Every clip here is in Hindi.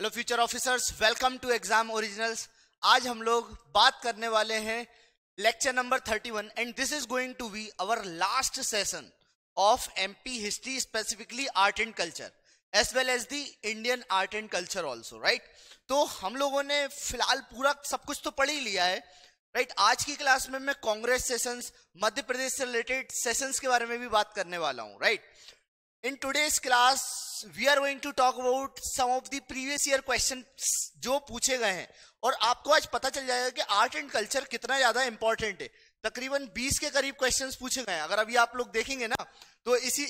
Hello future officers welcome to exam originals आज हम लोग बात करने वाले हैं lecture number 31 and this is going to be our last session of MP history specifically art and culture as well as the Indian art and culture also right तो हम लोगों ने फिलहाल पूरा सब कुछ तो पढ़ ही लिया है राइट right? आज की क्लास में मैं कांग्रेस सेशंस मध्य प्रदेश से रिलेटेड सेशंस के बारे में भी बात करने वाला हूँ right right? In today's class we are going to talk about some of the previous year question जो पूछे गए हैं और आपको आज पता चल जाएगा कि आर्ट एंड कल्चर कितना ज्यादा इंपॉर्टेंट है तकरीबन 20 के करीब क्वेश्चन पूछे गए हैं अगर अभी आप लोग देखेंगे ना तो इसी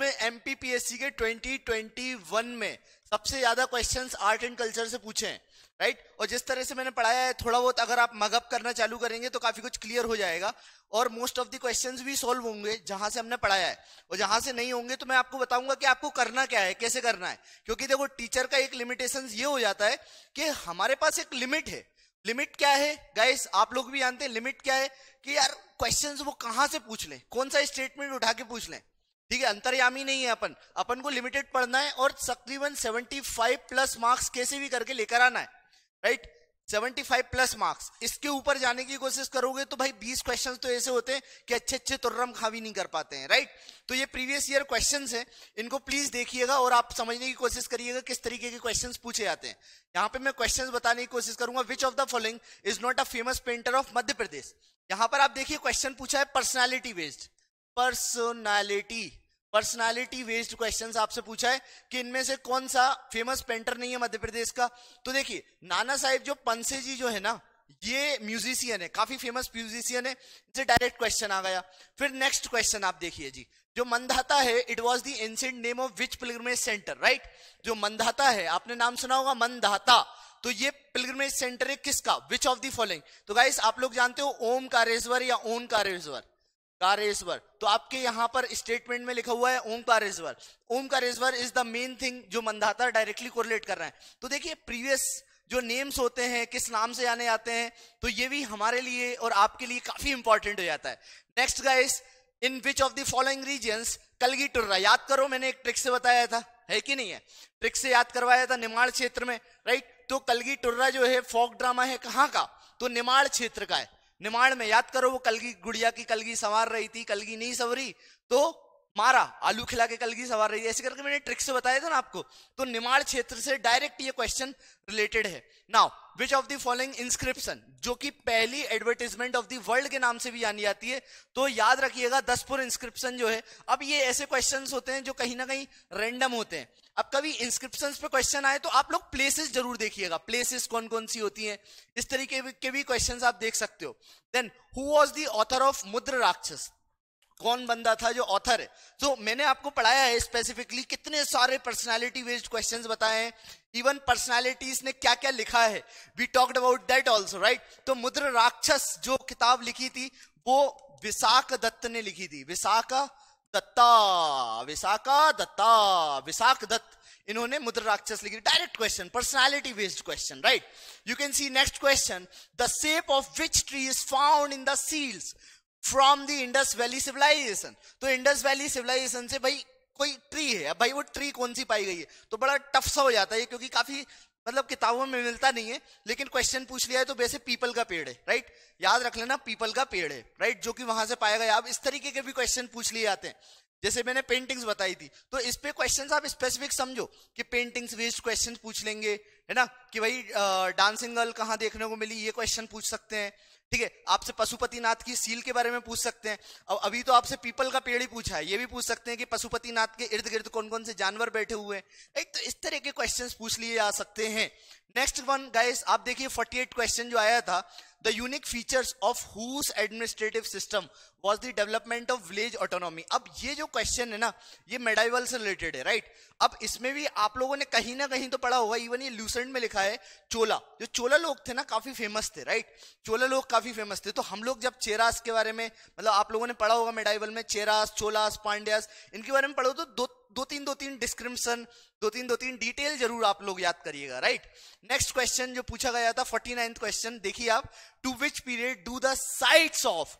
में एमपीपीएससी के 2021 में सबसे ज्यादा क्वेश्चंस आर्ट एंड कल्चर से पूछे हैं राइट right? और जिस तरह से मैंने पढ़ाया है थोड़ा बहुत अगर आप मगअप करना चालू करेंगे तो काफी कुछ क्लियर हो जाएगा और मोस्ट ऑफ द क्वेश्चंस भी सॉल्व होंगे जहां से हमने पढ़ाया है और जहां से नहीं होंगे तो मैं आपको बताऊंगा कि आपको करना क्या है कैसे करना है क्योंकि देखो टीचर का एक लिमिटेशन ये हो जाता है कि हमारे पास एक लिमिट है लिमिट क्या है गाइस आप लोग भी जानते हैं लिमिट क्या है कि यार क्वेश्चन वो कहां से पूछ लें कौन सा स्टेटमेंट उठा के पूछ लें ठीक है अंतर्यामी नहीं है अपन अपन को लिमिटेड पढ़ना है और तकरीबन 75 प्लस मार्क्स कैसे भी करके लेकर आना है राइट 75 प्लस मार्क्स इसके ऊपर जाने की कोशिश करोगे तो भाई 20 क्वेश्चन तो ऐसे होते हैं कि अच्छे अच्छे तुर्रम खा भी नहीं कर पाते हैं राइट तो ये प्रीवियस ईयर क्वेश्चन हैं इनको प्लीज देखिएगा और आप समझने की कोशिश करिएगा किस तरीके के क्वेश्चन पूछे जाते हैं यहाँ पे मैं क्वेश्चन बताने की कोशिश करूंगा which of the following is not a famous painter of Madhya Pradesh यहाँ पर आप देखिए क्वेश्चन पूछा है personality based personality personality based question आपसे पूछा है कि इनमें से कौन सा फेमस पेंटर नहीं है मध्य प्रदेश का तो देखिए नाना साहेब जो पंसे जी जो है ना ये म्यूजिशियन है काफी फेमस म्यूजिशियन है इनसे डायरेक्ट क्वेश्चन आ गया फिर नेक्स्ट क्वेश्चन आप देखिए जी जो मंदाता है it was the ancient name of which pilgrimage centre right जो मंदाता है आपने नाम सुना होगा मंदाता तो ये पिलग्रमेज सेंटर है किसका विच ऑफ दी फॉलोइंग तो गाइस आप लोग जानते हो ओम कारेश्वर या ओन कारेश्वर कारेश्वर तो आपके यहाँ पर स्टेटमेंट में लिखा हुआ है Omkareshwar Omkareshwar is the main thing जो मंदाता डायरेक्टली कोरिलेट कर रहे हैं तो देखिए प्रीवियस जो नेम्स होते हैं किस नाम से आने आते हैं तो ये भी हमारे लिए और आपके लिए काफी इंपॉर्टेंट हो जाता है next guys in which of the following regions Kalgi Turra याद करो मैंने एक ट्रिक से बताया था है कि नहीं है ट्रिक से याद करवाया था निमाड़ क्षेत्र में राइट तो कलगी टुर्रा जो है फोक ड्रामा है कहाँ का तो निमाड़ क्षेत्र का है निमाड़ में याद करो वो कलगी गुड़िया की कलगी संवार रही थी कलगी नहीं सवरी तो मारा आलू खिला के कलगी संवार रही थी ऐसे करके मैंने ट्रिक से बताया था ना आपको तो निमाड़ क्षेत्र से डायरेक्ट ये क्वेश्चन रिलेटेड है now which of the following inscription जो कि पहली एडवर्टीजमेंट ऑफ द वर्ल्ड के नाम से भी जानी जाती है तो याद रखिएगा दसपुर इंस्क्रिप्शन जो है अब ये ऐसे क्वेश्चन होते हैं जो कहीं ना कहीं रेंडम होते हैं अब कभी इंस्क्रिप्शन पे क्वेश्चन आए तो आप लोग प्लेसेस जरूर देखिएगा प्लेसेस कौन कौन सी होती हैं इस तरीके के भी क्वेश्चंस आप देख सकते हो then who was the author of Mudra Rakshasa कौन बंदा था जो ऑथर है तो so, मैंने आपको पढ़ाया है स्पेसिफिकली कितने सारे पर्सनालिटी बेस्ड क्वेश्चन बताए हैं इवन पर्सनैलिटीज ने क्या क्या लिखा है we talked about that also right तो मुद्र राक्षस जो किताब लिखी थी वो विशाख दत्त ने लिखी थी विशाखा दत्ता विशाखा दत्ता विशाख दत्त इन्होंने मुद्र राक्षस लिखी direct question personality based question right you can see next question the shape of which tree is found in the seals from the Indus valley civilisation तो इंडस वैली सिविलाइजेशन से भाई कोई ट्री है भाई वो ट्री कौन सी पाई गई है तो बड़ा टफ सा हो जाता है क्योंकि काफी मतलब किताबों में मिलता नहीं है लेकिन क्वेश्चन पूछ लिया है तो वैसे पीपल का पेड़ है राइट याद रख लेना पीपल का पेड़ है राइट जो कि वहां से पाया गया अब इस तरीके के भी क्वेश्चन पूछ लिए जाते हैं जैसे मैंने पेंटिंग्स बताई थी तो इस पे क्वेश्चंस आप स्पेसिफिक समझो कि पेंटिंग्स बेस्ड क्वेश्चन पूछ लेंगे है ना कि भाई डांसिंग गर्ल कहाँ देखने को मिली ये क्वेश्चन पूछ सकते हैं ठीक है आपसे पशुपतिनाथ की सील के बारे में पूछ सकते हैं और अभी तो आपसे पीपल का पेड़ ही पूछा है ये भी पूछ सकते हैं कि पशुपतिनाथ के इर्द गिर्द कौन कौन से जानवर बैठे हुए हैं एक तो इस तरह के क्वेश्चंस पूछ लिए जा सकते हैं नेक्स्ट वन गाइस आप देखिए 48 क्वेश्चन जो आया था the unique features of whose administrative system was the development of village autonomy अब ये जो question है ना ये मेडाइवल से related है right अब इसमें भी आप लोगों ने कहीं ना कहीं तो पढ़ा होगा even ये लूसेंट में लिखा है चोला जो चोला लोग थे ना काफी फेमस थे right चोला लोग काफी फेमस थे तो हम लोग जब चेरास के बारे में मतलब आप लोगों ने पढ़ा होगा मेडाइवल में चेरास चोलास पांड्यास इनके बारे में पढ़ो तो दो दो तीन दो तीन डिस्क्रिप्शन दो तीन दो तीन डिटेल जरूर आप लोग याद करिएगा राइट नेक्स्ट क्वेश्चन जो पूछा गया था फोर्टी नाइन्थ क्वेश्चन देखिए आप to which period do the sites of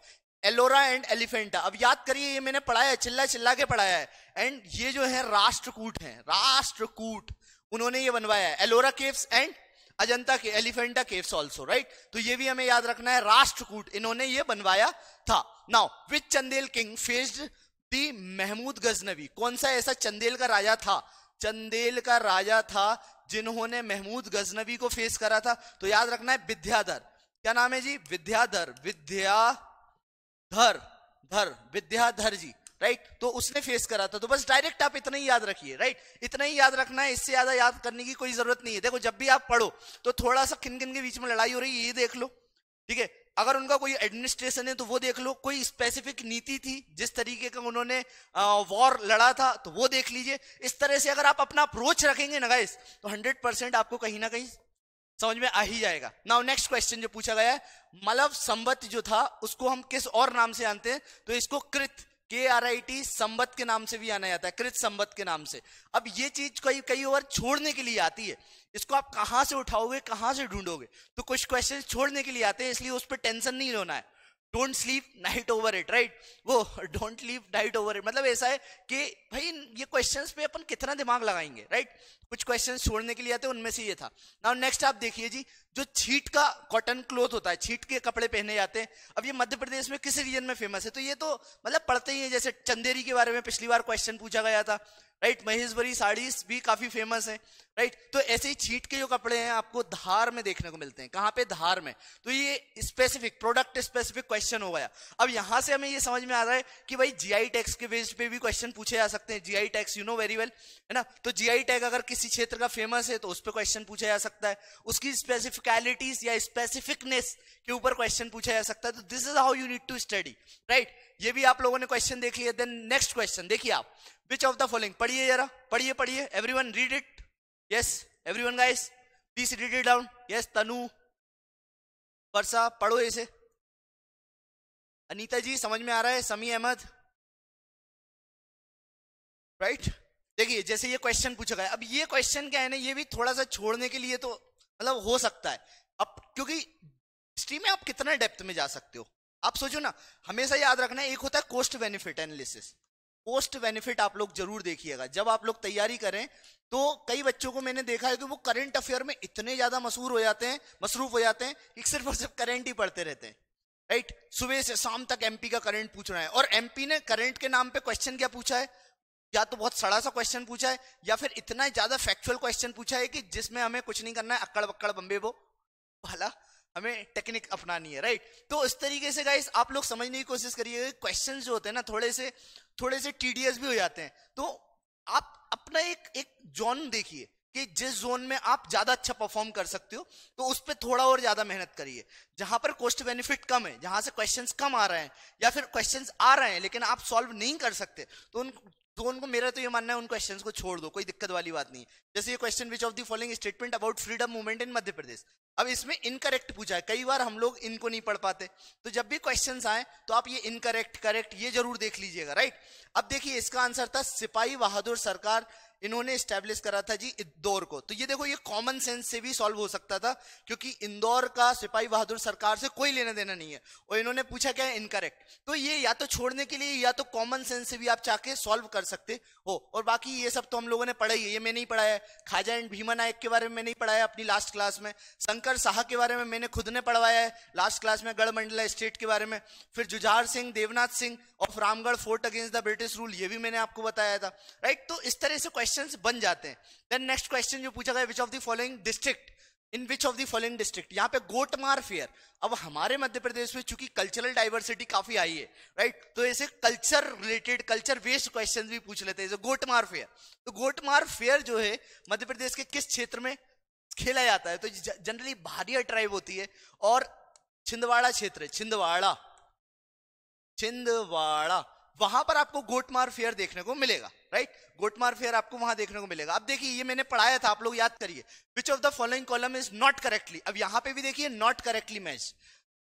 Ellora and Elephanta अब याद करिए ये मैंने पढ़ाया है चिल्ला चिल्ला के पढ़ाया है एंड ये जो है राष्ट्रकूट है राष्ट्रकूट उन्होंने ये बनवाया है एलोरा केव्स एंड अजंता के एलिफेंटा केव्स ऑल्सो राइट तो ये भी हमें याद रखना है राष्ट्रकूट इन्होंने ये बनवाया था now which Chandel king faced the Mahmud Ghaznavi कौन सा ऐसा चंदेल का राजा था चंदेल का राजा था जिन्होंने महमूद गजनवी को फेस करा था तो याद रखना है विद्याधर क्या नाम है जी विद्याधर विद्याधर धर विद्याधर जी राइट तो उसने फेस करा था तो बस डायरेक्ट आप इतना ही याद रखिए राइट इतना ही याद रखना है इससे ज्यादा याद करने की कोई जरूरत नहीं है देखो जब भी आप पढ़ो तो थोड़ा सा किन किन के बीच में लड़ाई हो रही है ये देख लो ठीक है अगर उनका कोई एडमिनिस्ट्रेशन है तो वो देख लो कोई स्पेसिफिक नीति थी जिस तरीके का उन्होंने वॉर लड़ा था तो वो देख लीजिए इस तरह से अगर आप अपना अप्रोच रखेंगे ना गाइस तो हंड्रेड परसेंट आपको कहीं ना कहीं समझ में आ ही जाएगा नाउ नेक्स्ट क्वेश्चन जो पूछा गया है मलव संबत जो था उसको हम किस और नाम से जानते हैं तो इसको कृत के आर आई टी संबत के नाम से भी आना जाता है कृत संबत के नाम से अब ये चीज कई कई ओवर छोड़ने के लिए आती है इसको आप कहां से उठाओगे कहां से ढूंढोगे तो कुछ क्वेश्चन छोड़ने के लिए आते हैं इसलिए उस पर टेंशन नहीं होना है don't sleep night over it right वो don't sleep night over it मतलब ऐसा है कि भाई ये क्वेश्चंस पे अपन कितना दिमाग लगाएंगे राइट right? कुछ क्वेश्चंस छोड़ने के लिए आते हैं उनमें से ये था नाउ नेक्स्ट आप देखिए जी जो छीट का कॉटन क्लोथ होता है छीट के कपड़े पहने जाते हैं अब ये मध्य प्रदेश में किस रीजन में फेमस है तो ये तो मतलब पढ़ते ही है जैसे चंदेरी के बारे में पिछली बार क्वेश्चन पूछा गया था राइट महेश्वरी साड़ीज भी काफी फेमस है राइट तो ऐसे ही छीट के जो कपड़े हैं आपको धार में देखने को मिलते हैं कहां पे धार में तो ये स्पेसिफिक प्रोडक्ट स्पेसिफिक क्वेश्चन हो गया अब यहां से हमें ये समझ में आ रहा है कि भाई जीआई टैक्स के बेस पे भी क्वेश्चन पूछे जा सकते हैं GI tags you know very well है ना तो जीआई टैग अगर किसी क्षेत्र का फेमस है तो उस पर क्वेश्चन पूछा जा सकता है उसकी स्पेसिफिकलिटीज या स्पेसिफिकनेस के ऊपर क्वेश्चन पूछा जा सकता है तो this is how you need to study right ये भी आप लोगों ने क्वेश्चन देख लिया देन नेक्स्ट क्वेश्चन देखिए आप विच ऑफ द फॉलोइंग पढ़िए जरा पढ़िए पढ़िए one read it yes one guys please read it down yes Tanu Varsha पढ़ो इसे अनीता जी समझ में आ रहा है समी अहमद राइट right? देखिए जैसे ये क्वेश्चन पूछा गया अब ये क्वेश्चन क्या है ना ये भी थोड़ा सा छोड़ने के लिए तो मतलब हो सकता है अब क्योंकि हिस्ट्री में आप कितना डेप्थ में जा सकते हो आप सोचो ना हमेशा याद रखना एक होता है cost benefit analysis cost benefit आप लोग जरूर देखिएगा जब आप लोग तैयारी करें तो कई बच्चों को मैंने देखा है कि वो करंट अफेयर में इतने ज्यादा मशहूर हो जाते हैं मसरूफ हो जाते हैं कि सिर्फ और सिर्फ करंट ही पढ़ते रहते हैं राइट सुबह से शाम तक एमपी का करंट पूछ रहा है और एमपी ने करंट के नाम पे क्वेश्चन क्या पूछा है या तो बहुत सड़ा सा क्वेश्चन पूछा है या फिर इतना ज्यादा फैक्चुअल क्वेश्चन पूछा है कि जिसमें हमें कुछ नहीं करना है अक्कड़ बक्कड़ बम्बे वो भला हमें टेक्निक अपनानी है राइट तो इस तरीके से गाइस आप लोग समझने की कोशिश करिए क्वेश्चन जो होते हैं ना थोड़े से थोड़े से टीडीएस भी हो जाते हैं तो आप अपना एक एक जोन देखिए कि जिस जोन में आप ज्यादा अच्छा परफॉर्म कर सकते हो तो उस पर थोड़ा और ज्यादा मेहनत करिए जहां पर कॉस्ट बेनिफिट कम है जहां से क्वेश्चंस कम आ रहे हैं या फिर क्वेश्चंस आ रहे हैं लेकिन आप सॉल्व नहीं कर सकते तो उन तो उनको मेरा तो ये मानना है उन क्वेश्चन को छोड़ दो कोई दिक्कत वाली बात नहीं जैसे ये question which of the following statement about freedom movement in Madhya Pradesh अब इसमें इनकरेक्ट पूछा है कई बार हम लोग इनको नहीं पढ़ पाते तो जब भी क्वेश्चन आए तो आप ये इनकरेक्ट करेक्ट ये जरूर देख लीजिएगा राइट अब देखिए इसका आंसर था सिपाही बहादुर सरकार इन्होंने स्टैब्लिश करा था जी इंदौर को तो ये देखो ये कॉमन सेंस से भी सॉल्व हो सकता था क्योंकि इंदौर का सिपाही बहादुर सरकार से कोई लेना देना नहीं है और इन्होंने पूछा क्या है इनकरेक्ट तो ये या तो छोड़ने के लिए या तो कॉमन सेंस से भी आप चाह सॉल्व कर सकते हो और बाकी ये सब तो हम लोगों ने पढ़ा ही है ये मैं नहीं पढ़ाया खाजा एंड भीमा नायक के बारे में मैंने पढ़ाया अपनी लास्ट क्लास में शंकर शाह के बारे में मैंने खुद ने पढ़वाया है लास्ट क्लास में गढ़मंडला स्टेट के बारे में फिर Jujhar Singh Devnath Singh of Ramgarh fort against the British rule ये भी मैंने आपको बताया था राइट तो इस तरह से क्वेश्चन बन जाते हैं देन नेक्स्ट क्वेश्चन जो पूछा गया which of the following district in which of the following district यहाँ पे गोटमार फेयर अब हमारे मध्य प्रदेश में चूंकि कल्चरल डाइवर्सिटी काफी आई है राइट तो ऐसे culture related culture based question भी पूछ लेते हैं जैसे गोटमार फेयर तो गोटमार फेयर जो है मध्य प्रदेश के किस क्षेत्र में खेला जाता है तो जनरली भारिया ट्राइब होती है और छिंदवाड़ा क्षेत्र छिंदवाड़ा छिंदवाड़ा वहां पर आपको गोटमार फेयर देखने को मिलेगा राइट गोटमार फेयर आपको वहां देखने को मिलेगा अब देखिए ये मैंने पढ़ाया था आप लोग याद करिए which of the following column is not correctly अब यहां पे भी देखिए नॉट करेक्टली मैच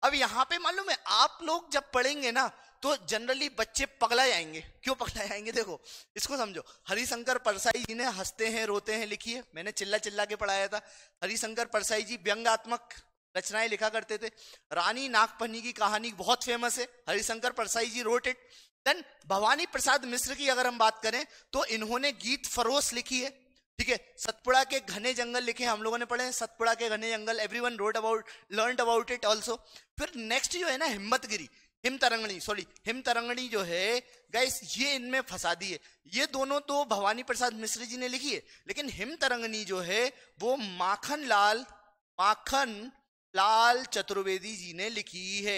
अब यहां पे मालूम है आप लोग जब पढ़ेंगे ना तो जनरली बच्चे पगला जाएंगे क्यों पगला जाएंगे देखो इसको समझो हरिशंकर परसाई जी ने हंसते हैं रोते हैं लिखी है मैंने चिल्ला चिल्ला के पढ़ाया था हरिशंकर परसाई जी व्यंगात्मक रचनाएं लिखा करते थे रानी नागपनी की कहानी बहुत फेमस है हरिशंकर परसाई जी रोटेड देन भवानी प्रसाद मिश्र की अगर हम बात करें तो इन्होंने गीत फरोश लिखी है ठीक है सतपुड़ा के घने जंगल लिखे हम लोगों ने पढ़े सतपुड़ा के घने जंगल every one read about learn about it also फिर नेक्स्ट जो है ना हिम्मतगिरी हिम तरंगणी सॉरी हिम तरंगणी जो है गैस ये इनमें फंसा दी है ये दोनों तो भवानी प्रसाद मिश्र जी ने लिखी है लेकिन हिम तरंगणी जो है वो माखन लाल माखन लाल चतुर्वेदी जी ने लिखी है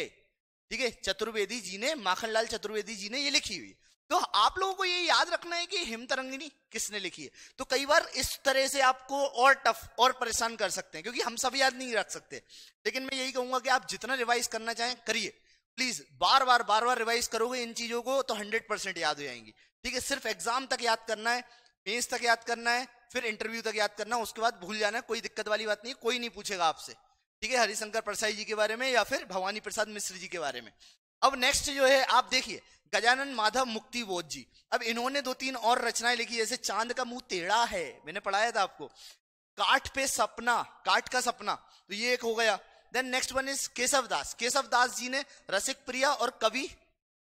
ठीक है चतुर्वेदी जी ने माखनलाल चतुर्वेदी जी ने ये लिखी हुई तो आप लोगों को ये याद रखना है कि हिमतरंगिनी किसने लिखी है तो कई बार इस तरह से आपको और टफ और परेशान कर सकते हैं क्योंकि हम सब याद नहीं रख सकते लेकिन मैं यही कहूंगा कि आप जितना रिवाइज करना चाहें करिए please bar bar bar bar revise करोगे इन चीजों को तो हंड्रेड परसेंट याद हो जाएंगी ठीक है सिर्फ एग्जाम तक याद करना है मेन्स तक याद करना है फिर इंटरव्यू तक याद करना उसके बाद भूल जाना कोई दिक्कत वाली बात नहीं कोई नहीं पूछेगा आपसे ठीक है हरिशंकर परसाई जी के बारे में या फिर भवानी प्रसाद मिश्र जी के बारे में अब नेक्स्ट जो है आप देखिए गजानन माधव मुक्ति बोध जी अब इन्होंने दो तीन और रचनाएं लिखी जैसे चांद का मुंह टेढ़ा है मैंने पढ़ाया था आपको काट पे सपना काट का सपना तो ये एक हो गया then next one is Keshav Das Keshav Das ji ने रसिक प्रिया और कवि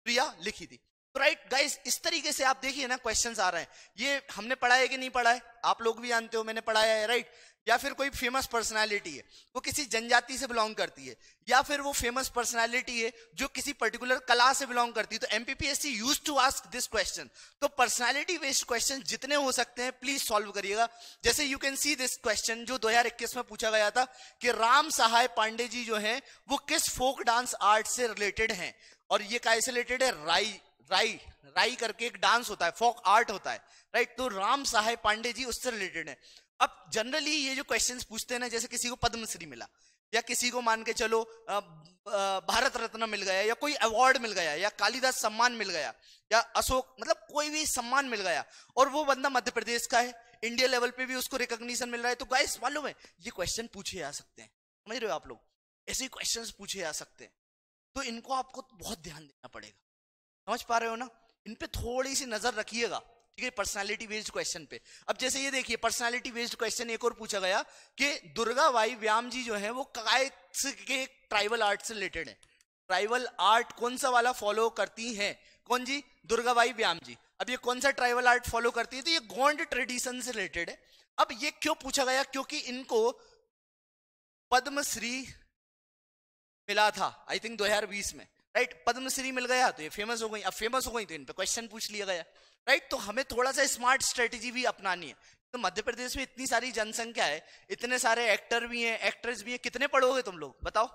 प्रिया लिखी थी तो राइट गाइस इस तरीके से आप देखिए ना क्वेश्चन आ रहे हैं ये हमने पढ़ाया कि नहीं पढ़ाया आप लोग भी जानते हो मैंने पढ़ाया है राइट या फिर कोई फेमस पर्सनालिटी है वो किसी जनजाति से बिलोंग करती है या फिर वो फेमस पर्सनालिटी है जो किसी पर्टिकुलर कला से बिलोंग करती है तो MPPSC use to ask this question तो पर्सनालिटी बेस्ड क्वेश्चन जितने हो सकते हैं प्लीज सॉल्व करिएगा जैसे you can see this question जो इक्कीस में पूछा गया था कि राम सहाय पांडे जी जो है वो किस फोक डांस आर्ट से रिलेटेड है और ये कैसे रिलेटेड है राई राई राई करके एक डांस होता है फोक आर्ट होता है राइट तो राम सहाय पांडे जी उससे रिलेटेड है अब जनरली ये जो क्वेश्चंस पूछते हैं ना जैसे किसी को पद्मश्री मिला या किसी को मान के चलो भारत रत्न मिल गया या कोई अवार्ड मिल गया या कालिदास सम्मान मिल गया या अशोक मतलब कोई भी सम्मान मिल गया और वो बंदा मध्य प्रदेश का है इंडिया लेवल पे भी उसको रिकॉग्निशन मिल रहा है तो गाइस मालूम है ये क्वेश्चन पूछे जा सकते हैं समझ रहे हो आप लोग ऐसे क्वेश्चन पूछे जा सकते हैं तो इनको आपको बहुत ध्यान देना पड़ेगा समझ पा रहे हो ना इन पे थोड़ी सी नजर रखिएगा ठीक है पर्सनालिटी बेस्ड क्वेश्चन पे अब जैसे ये देखिए पर्सनालिटी बेस्ड क्वेश्चन एक और पूछा गया कि दुर्गा बाई व्याम जी जो है वो कलाय के ट्राइबल आर्ट से रिलेटेड है ट्राइबल आर्ट कौन सा वाला फॉलो करती हैं कौन जी दुर्गा बाई व्याम जी अब ये कौन सा ट्राइबल आर्ट फॉलो करती है तो ये गोंड ट्रेडिशन से रिलेटेड है अब ये क्यों पूछा गया क्योंकि इनको पद्मश्री मिला था आई थिंक 2020 में राइट पद्मश्री मिल गया तो ये फेमस हो गई अब फेमस हो गई तो इन पे क्वेश्चन पूछ लिया गया राइट तो हमें थोड़ा सा स्मार्ट स्ट्रेटेजी भी अपनानी है तो मध्य प्रदेश में इतनी सारी जनसंख्या है इतने सारे एक्टर भी हैं एक्ट्रेस भी हैं कितने पढ़ोगे तुम लोग बताओ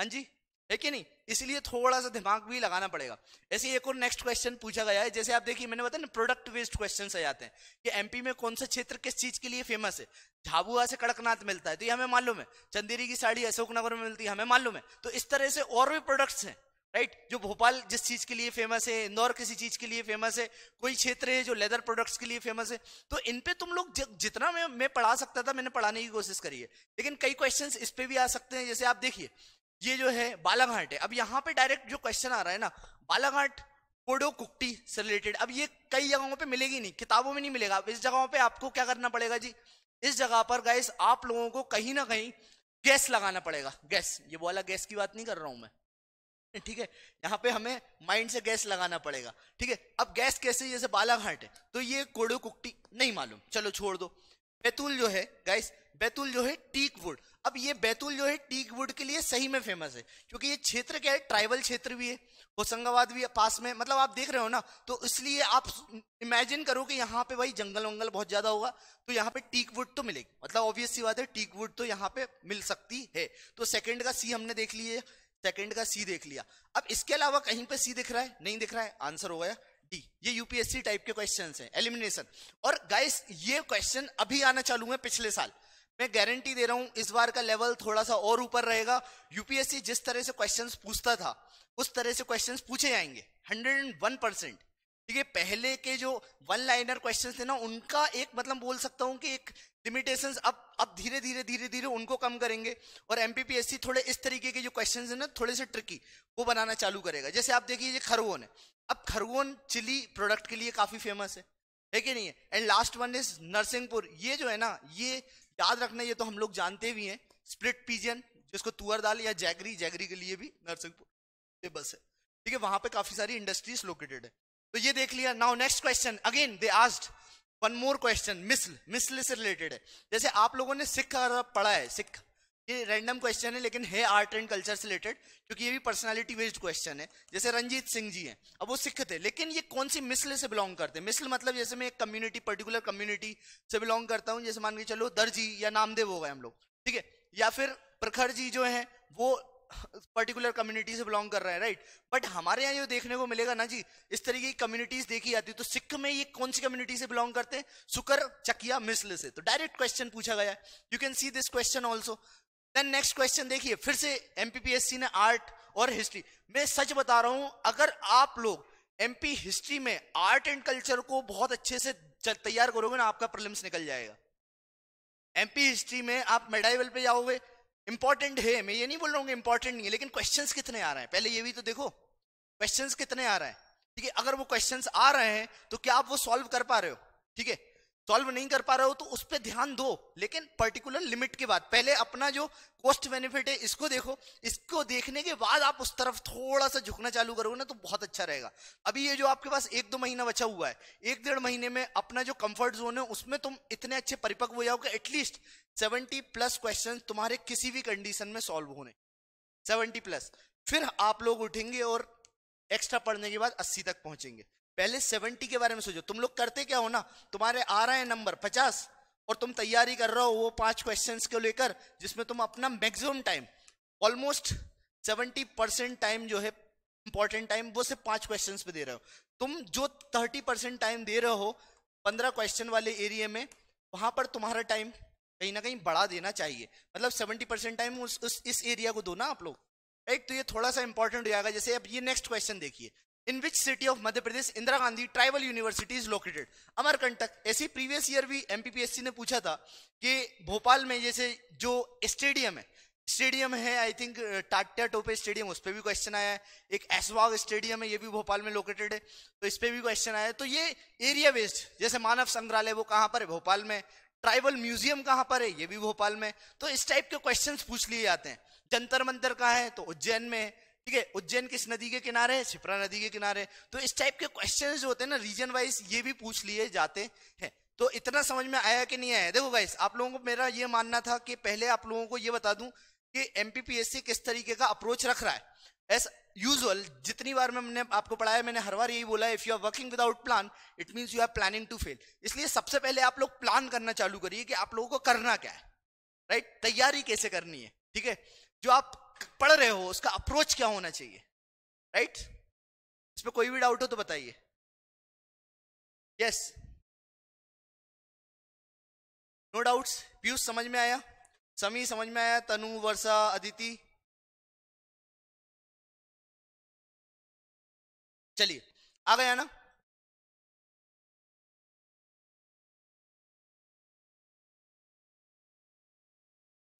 हाँ जी है कि नहीं इसलिए थोड़ा सा दिमाग भी लगाना पड़ेगा ऐसे एक और नेक्स्ट क्वेश्चन पूछा गया है जैसे आप देखिए मैंने बताया ना प्रोडक्ट बेस्ड क्वेश्चन आ जाते हैं कि एमपी में कौन सा क्षेत्र किस चीज के लिए फेमस है झाबुआ से कड़कनाथ मिलता है तो ये हमें मालूम है चंदेरी की साड़ी अशोकनगर में मिलती है हमें मालूम है तो इस तरह से और भी प्रोडक्ट्स हैं राइट जो भोपाल जिस चीज के लिए फेमस है इंदौर किसी चीज के लिए फेमस है कोई क्षेत्र है जो लेदर प्रोडक्ट्स के लिए फेमस है तो इन पे तुम लोग जितना मैं मैं पढ़ा सकता था मैंने पढ़ाने की कोशिश करी है लेकिन कई क्वेश्चंस इस पे भी आ सकते हैं जैसे आप देखिए ये जो है बालाघाट है अब यहाँ पे डायरेक्ट जो क्वेश्चन आ रहा है ना बालाघाट कोडो कुकटी से रिलेटेड अब ये कई जगहों पे मिलेगी नहीं किताबों में नहीं मिलेगा अब इस जगहों पे आपको क्या करना पड़ेगा जी इस जगह पर गैस आप लोगों को कहीं ना कहीं गैस लगाना पड़ेगा गैस ये वाला गैस की बात नहीं कर रहा हूं मैं ठीक है यहाँ पे हमें माइंड से गैस लगाना पड़ेगा ठीक है अब गैस कैसे जैसे बालाघाट है तो ये कोडो कुकटी नहीं मालूम चलो छोड़ दो बैतूल जो है गैस बैतूल जो है टीक वुड अब ये बैतूल जो है टीक वुड के लिए सही में फेमस है क्योंकि ये क्षेत्र क्या है ट्राइबल क्षेत्र भी है होशंगाबाद भी पास में मतलब आप देख रहे हो ना तो इसलिए आप इमेजिन करो कि यहाँ पे भाई जंगल वंगल बहुत ज्यादा होगा तो यहाँ पे टीक वुड तो मिलेगी मतलब ऑब्वियस सी बात है टीक वुड तो यहाँ पे मिल सकती है तो सेकंड का सी हमने देख लिया सेकंड का सी देख लिया अब इसके अलावा कहीं पर सी दिख रहा है नहीं दिख रहा है आंसर हो गया डी ये यूपीएससी टाइप के क्वेश्चन हैं एलिमिनेशन और गाइस ये क्वेश्चन अभी आना चालू है पिछले साल मैं गारंटी दे रहा हूं इस बार का लेवल थोड़ा सा और ऊपर रहेगा यूपीएससी जिस तरह से क्वेश्चंस पूछता था उस तरह से क्वेश्चंस पूछे जाएंगे 101 परसेंट ठीक है पहले के जो वन लाइनर क्वेश्चंस थे ना उनका एक मतलब बोल सकता हूं कि एक लिमिटेशन अब अब धीरे धीरे धीरे धीरे उनको कम करेंगे और एमपीपीएससी थोड़े इस तरीके के जो क्वेश्चन है ना थोड़े से ट्रिकी वो बनाना चालू करेगा जैसे आप देखिए ये खरगोन है अब खरगोन चिली प्रोडक्ट के लिए काफी फेमस है है कि नहीं है and last one is Narsinghpur ये जो है ना ये याद रखना ये तो हम लोग जानते भी हैं स्प्लिट पीजियन जिसको तुअर दाल या जैगरी जैगरी के लिए भी नरसिंहपुर फेमस है ठीक है वहां पे काफी सारी इंडस्ट्रीज लोकेटेड है तो ये देख लिया now next question again they asked one more question मिसल मिसल से रिलेटेड है जैसे आप लोगों ने सिख अरब पढ़ा है सिख ये रैंडम क्वेश्चन है लेकिन है आर्ट एंड कल्चर से रिलेटेड क्योंकि ये भी पर्सनालिटी बेस्ड क्वेश्चन है जैसे रंजीत सिंह जी हैं अब वो सिख थे लेकिन ये कौन सी मिसल से बिलोंग करते हैं मिसल मतलब जैसे मैं एक कम्युनिटी पर्टिकुलर कम्युनिटी से बिलोंग करता हूँ जैसे मान के चलो दर्जी या नामदेव हो गए हम लोग ठीक है या फिर प्रखर जी जो है वो पर्टिकुलर कम्युनिटी से बिलोंग कर रहा है राइट बट हमारे यहाँ ये देखने को मिलेगा ना जी इस तरीके की कम्युनिटीज देखी जाती है तो सिख में ये कौन सी कम्युनिटी से बिलोंग करते हैं सुकर चकिया मिसल से तो डायरेक्ट क्वेश्चन पूछा गया है you can see this question also then next question देखिए फिर से एमपीपीएससी ने आर्ट और हिस्ट्री मैं सच बता रहा हूं अगर आप लोग एमपी हिस्ट्री में आर्ट एंड कल्चर को बहुत अच्छे से तैयार करोगे ना आपका प्रॉब्लम्स निकल जाएगा एमपी हिस्ट्री में आप मेडाइवल पे जाओगे इंपॉर्टेंट है मैं ये नहीं बोल रहा हूँ इंपॉर्टेंट नहीं है लेकिन क्वेश्चंस कितने आ रहे हैं पहले ये भी तो देखो क्वेश्चंस कितने आ रहे हैं ठीक है अगर वो क्वेश्चंस आ रहे हैं तो क्या आप वो सॉल्व कर पा रहे हो ठीक है सॉल्व नहीं कर पा रहे हो तो उस पर ध्यान दो लेकिन पर्टिकुलर लिमिट के बाद पहले अपना जो कॉस्ट बेनिफिट है इसको देखो इसको देखने के बाद आप उस तरफ थोड़ा सा झुकना चालू करोगे ना तो बहुत अच्छा रहेगा अभी ये जो आपके पास एक दो महीना बचा हुआ है एक डेढ़ महीने में अपना जो कंफर्ट जोन है उसमें तुम इतने अच्छे परिपक्व हो जाओगे एटलीस्ट सेवेंटी प्लस क्वेश्चन तुम्हारे किसी भी कंडीशन में सॉल्व होने सेवेंटी प्लस फिर आप लोग उठेंगे और एक्स्ट्रा पढ़ने के बाद अस्सी तक पहुंचेंगे पहले सेवेंटी के बारे में सोचो तुम लोग करते क्या हो ना तुम्हारे आ रहे हैं नंबर पचास और तुम तैयारी कर रहे हो वो पांच क्वेश्चंस को लेकर जिसमें तुम अपना maximum time almost seventy percent time जो है इंपॉर्टेंट टाइम वो सिर्फ पांच क्वेश्चंस पे दे रहे हो तुम जो थर्टी परसेंट टाइम दे रहे हो पंद्रह क्वेश्चन वाले एरिया में वहां पर तुम्हारा टाइम कहीं ना कहीं बढ़ा देना चाहिए मतलब सेवेंटी परसेंट टाइम उस, उस इस एरिया को दो ना आप लोग राइट तो ये थोड़ा सा इंपॉर्टेंट हो जाएगा जैसे अब ये नेक्स्ट क्वेश्चन देखिए in which city of Madhya Pradesh Indira Gandhi tribal university is located Amarkantak ऐसे प्रीवियस ईयर भी एम ने पूछा था कि भोपाल में जैसे जो स्टेडियम है स्टेडियम है I think Tatya Tope stadium उस पर भी क्वेश्चन आया है एक एसवाग स्टेडियम है ये भी भोपाल में लोकेटेड है तो इस पर भी क्वेश्चन आया है तो ये एरिया बेस्ड जैसे मानव संग्रहालय वो कहाँ पर है भोपाल में ट्राइबल म्यूजियम कहाँ पर है ये भी भोपाल में तो इस टाइप के क्वेश्चन पूछ लिए जाते हैं जंतर मंतर कहाँ है तो उज्जैन में है ठीक है उज्जैन किस नदी के किनारे है छिपरा नदी के किनारे तो इस टाइप के क्वेश्चन जो होते हैं ना रीजन वाइज ये भी पूछ लिए जाते हैं तो इतना समझ में आया कि नहीं आया देखो गाइस आप लोगों को मेरा ये मानना था कि पहले आप लोगों को ये बता दूं कि एमपीपीएससी किस तरीके का अप्रोच रख रहा है एस यूजल जितनी बार मैंने आपको पढ़ाया मैंने हर बार यही बोला if you are working without plan it means you are planning to fail इसलिए सबसे पहले आप लोग प्लान करना चालू करिए कि आप लोगों को करना क्या है राइट तैयारी कैसे करनी है ठीक है जो आप पढ़ रहे हो उसका अप्रोच क्या होना चाहिए राइट इसमें कोई भी डाउट हो तो बताइए यस नो डाउट्स पीयूष समझ में आया समी समझ में आया तनु वर्षा अदिति चलिए आ गया ना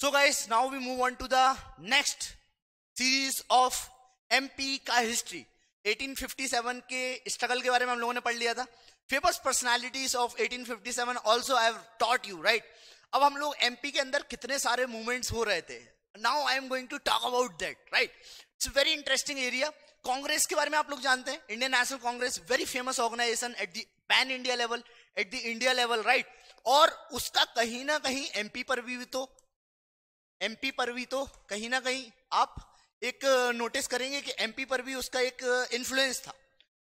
so guys now we move on to the next series of MP का हिस्ट्री 1857 के स्ट्रगल के बारे में हम लोगों ने पढ़ लिया था famous personalities of 1857 also I have taught you right अब हम लोग एमपी के अंदर कितने सारे मूवमेंट्स हो रहे थे now I am going to talk about that right it's very interesting area Congress के बारे में आप लोग जानते हैं Indian national Congress very famous organisation at the pan India level at the India level right और उसका कहीं ना कहीं एमपी पर भी तो एमपी पर भी तो कहीं ना कहीं आप एक नोटिस करेंगे कि एमपी पर भी उसका एक इन्फ्लुएंस था